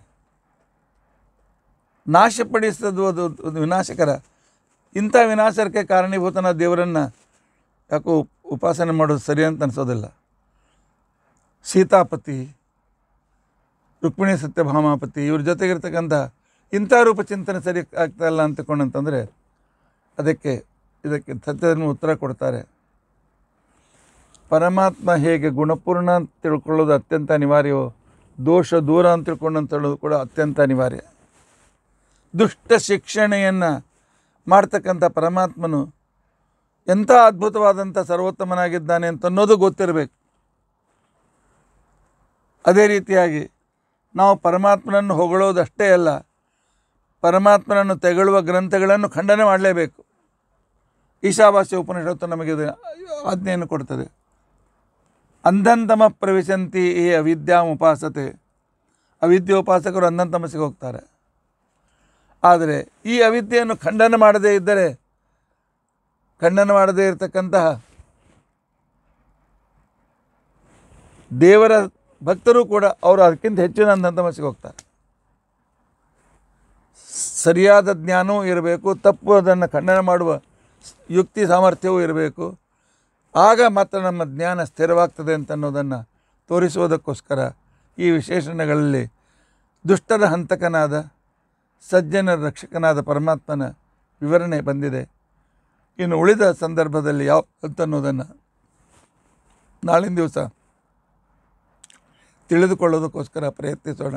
ನಾಶಪಡಿಸದು ಅದು ವಿನಾಶಕರ ಇಂಥ ವಿನಾಶಕ್ಕೆ ಕಾರಣೀಭೂತನ ದೇವರನ್ನು ಯಾಕೋ ಉಪಾಸನೆ ಮಾಡೋದು ಸರಿ ಅಂತ ಅನಿಸೋದಿಲ್ಲ ಸೀತಾಪತಿ ರುಕ್ಮಿಣಿ ಸತ್ಯಭಾಮಾಪತಿ ಇವ್ರ ಜೊತೆಗಿರ್ತಕ್ಕಂಥ ಇಂಥ ರೂಪ ಚಿಂತನೆ ಸರಿ ಆಗ್ತಾಯಿಲ್ಲ ಅಂತಕೊಂಡಂತಂದರೆ ಅದಕ್ಕೆ ಇದಕ್ಕೆ ಸತ್ಯದನ್ನು ಉತ್ತರ ಕೊಡ್ತಾರೆ ಪರಮಾತ್ಮ ಹೇಗೆ ಗುಣಪೂರ್ಣ ಅಂತ ತಿಳ್ಕೊಳ್ಳೋದು ಅತ್ಯಂತ ಅನಿವಾರ್ಯವೋ ದೋಷ ದೂರ ಅಂತ ತಿಳ್ಕೊಂಡು ಅಂತ ಹೇಳೋದು ಕೂಡ ಅತ್ಯಂತ ಅನಿವಾರ್ಯ ದುಷ್ಟ ಶಿಕ್ಷಣೆಯನ್ನು ಮಾಡ್ತಕ್ಕಂಥ ಪರಮಾತ್ಮನು ಎಂಥ ಅದ್ಭುತವಾದಂಥ ಸರ್ವೋತ್ತಮನಾಗಿದ್ದಾನೆ ಅನ್ನೋದು ಗೊತ್ತಿರಬೇಕು ಅದೇ ರೀತಿಯಾಗಿ ನಾವು ಪರಮಾತ್ಮನನ್ನು ಹೊಗಳೋದಷ್ಟೇ ಅಲ್ಲ ಪರಮಾತ್ಮನನ್ನು ತೆಗಳುವ ಗ್ರಂಥಗಳನ್ನು ಖಂಡನೆ ಮಾಡಲೇಬೇಕು ಈಶಾವಾಸ್ಯ ಉಪನಿಷತ್ತು ನಮಗೆ ಆಜ್ಞೆಯನ್ನು ಕೊಡ್ತದೆ ಅಂಧಂತಮ ಪ್ರವೇಶಂತಿ ಈ ಅವಿದ್ಯಾಂ ಉಪಾಸತೆ ಅವಿದ್ಯೋಪಾಸಕರು ಅಂಧಂತಮಸಿಗೆ ಹೋಗ್ತಾರೆ ಆದರೆ ಈ ಅವಿದ್ಯೆಯನ್ನು ಖಂಡನ ಮಾಡದೇ ಇದ್ದರೆ ಖಂಡನ ಮಾಡದೇ ಇರತಕ್ಕಂತಹ ದೇವರ ಭಕ್ತರು ಕೂಡ ಅವರು ಅದಕ್ಕಿಂತ ಹೆಚ್ಚಿನ ಅಂಧತಮಸ್ಸಿಗೆ ಹೋಗ್ತಾರೆ ಸರಿಯಾದ ಜ್ಞಾನವೂ ಇರಬೇಕು ತಪ್ಪು ಅದನ್ನು ಖಂಡನ ಮಾಡುವ ಯುಕ್ತಿ ಸಾಮರ್ಥ್ಯವೂ ಇರಬೇಕು ಆಗ ಮಾತ್ರ ನಮ್ಮ ಜ್ಞಾನ ಸ್ಥಿರವಾಗ್ತದೆ ಅಂತ ಅನ್ನೋದನ್ನು ತೋರಿಸುವುದಕ್ಕೋಸ್ಕರ ಈ ವಿಶೇಷಣಗಳಲ್ಲಿ ದುಷ್ಟರ ಹಂತಕನಾದ ಸಜ್ಜನ ರಕ್ಷಕನಾದ ಪರಮಾತ್ಮನ ವಿವರಣೆ ಬಂದಿದೆ ಇನ್ನು ಉಳಿದ ಸಂದರ್ಭದಲ್ಲಿ ಯಾವ ಅಂತನ್ನೋದನ್ನು ನಾಳಿನ ದಿವಸ ತಿಳಿದುಕೊಳ್ಳೋದಕ್ಕೋಸ್ಕರ ಪ್ರಯತ್ನಿಸೋಣ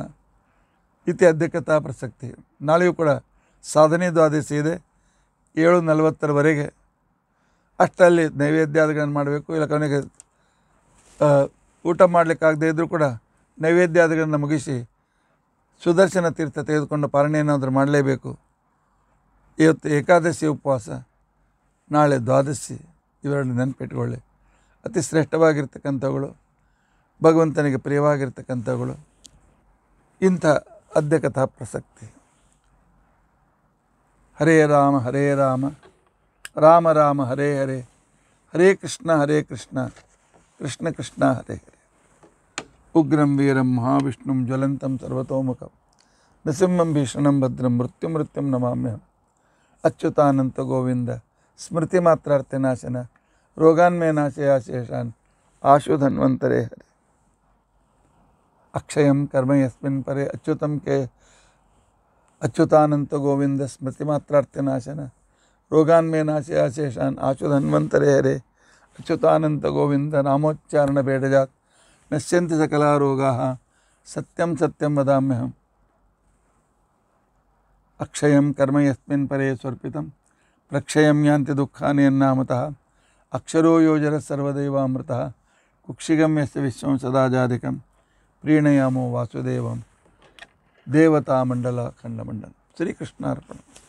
ಇತಿ ಅಧ್ಯಕ್ಷತಾ ಪ್ರಸಕ್ತಿ ನಾಳೆಯೂ ಕೂಡ ಸಾಧನೆ ಆದೇಶ ಇದೆ ಏಳು ನಲವತ್ತರವರೆಗೆ ಅಷ್ಟರಲ್ಲಿ ನೈವೇದ್ಯಾದಿಗಳನ್ನು ಮಾಡಬೇಕು ಇಲ್ಲ ಕೊನೆಗೆ ಊಟ ಮಾಡಲಿಕ್ಕಾಗದೇ ಇದ್ದರೂ ಕೂಡ ನೈವೇದ್ಯಾದಿಗಳನ್ನು ಮುಗಿಸಿ ಸುದರ್ಶನ ತೀರ್ಥ ತೆಗೆದುಕೊಂಡು ಪಾರಣೆ ಏನಾದರೂ ಮಾಡಲೇಬೇಕು ಇವತ್ತು ಏಕಾದಶಿ ಉಪವಾಸ ನಾಳೆ ದ್ವಾದಶಿ ಇವರಲ್ಲಿ ನೆನಪಿಟ್ಕೊಳ್ಳಿ ಅತಿ ಶ್ರೇಷ್ಠವಾಗಿರ್ತಕ್ಕಂಥವುಗಳು ಭಗವಂತನಿಗೆ ಪ್ರಿಯವಾಗಿರ್ತಕ್ಕಂಥವುಗಳು ಇಂಥ ಅಧ್ಯಕಥಾ ಪ್ರಸಕ್ತಿ ಹರೇ ರಾಮ ಹರೇ ರಾಮ ರಾಮ ರಾಮ ಹರೇ ಹರೇ ಹರೇ ಕೃಷ್ಣ ಹರೇ ಕೃಷ್ಣ ಕೃಷ್ಣ ಕೃಷ್ಣ ಹರೇ ಹರೇ उग्रम वीरम महाविष्णु ज्वलत सर्वतोमुख नृसिंहम भीषणम भद्रम मृत्यु मृत्युम नमाम्यहम अच्युतानंद गोविंद स्मृतिमात्रनाशन मात्रार्थे नाशन रोगान्मे नाशया हरे अक्षय कर्म परे के अच्युतानंद गोविंद स्मृतिमात्रनाशन मात्रार्थे नाशन रोगान्मे हरे अच्युतानंद गोविंद नामोच्चारण बेडजात सकलारोगा सत्यम सत्यं सत्यं हम अक्षय कर्म ये परे प्रक्षय प्रक्षयं दुखा दुःखानि अक्षरो अक्षरो योजरः कुक्षिगम कुक्षिगं यस्य विश्वं सदाजाधिकं प्रीणयामो मंडल खंडमंडल श्रीकृष्णार्पण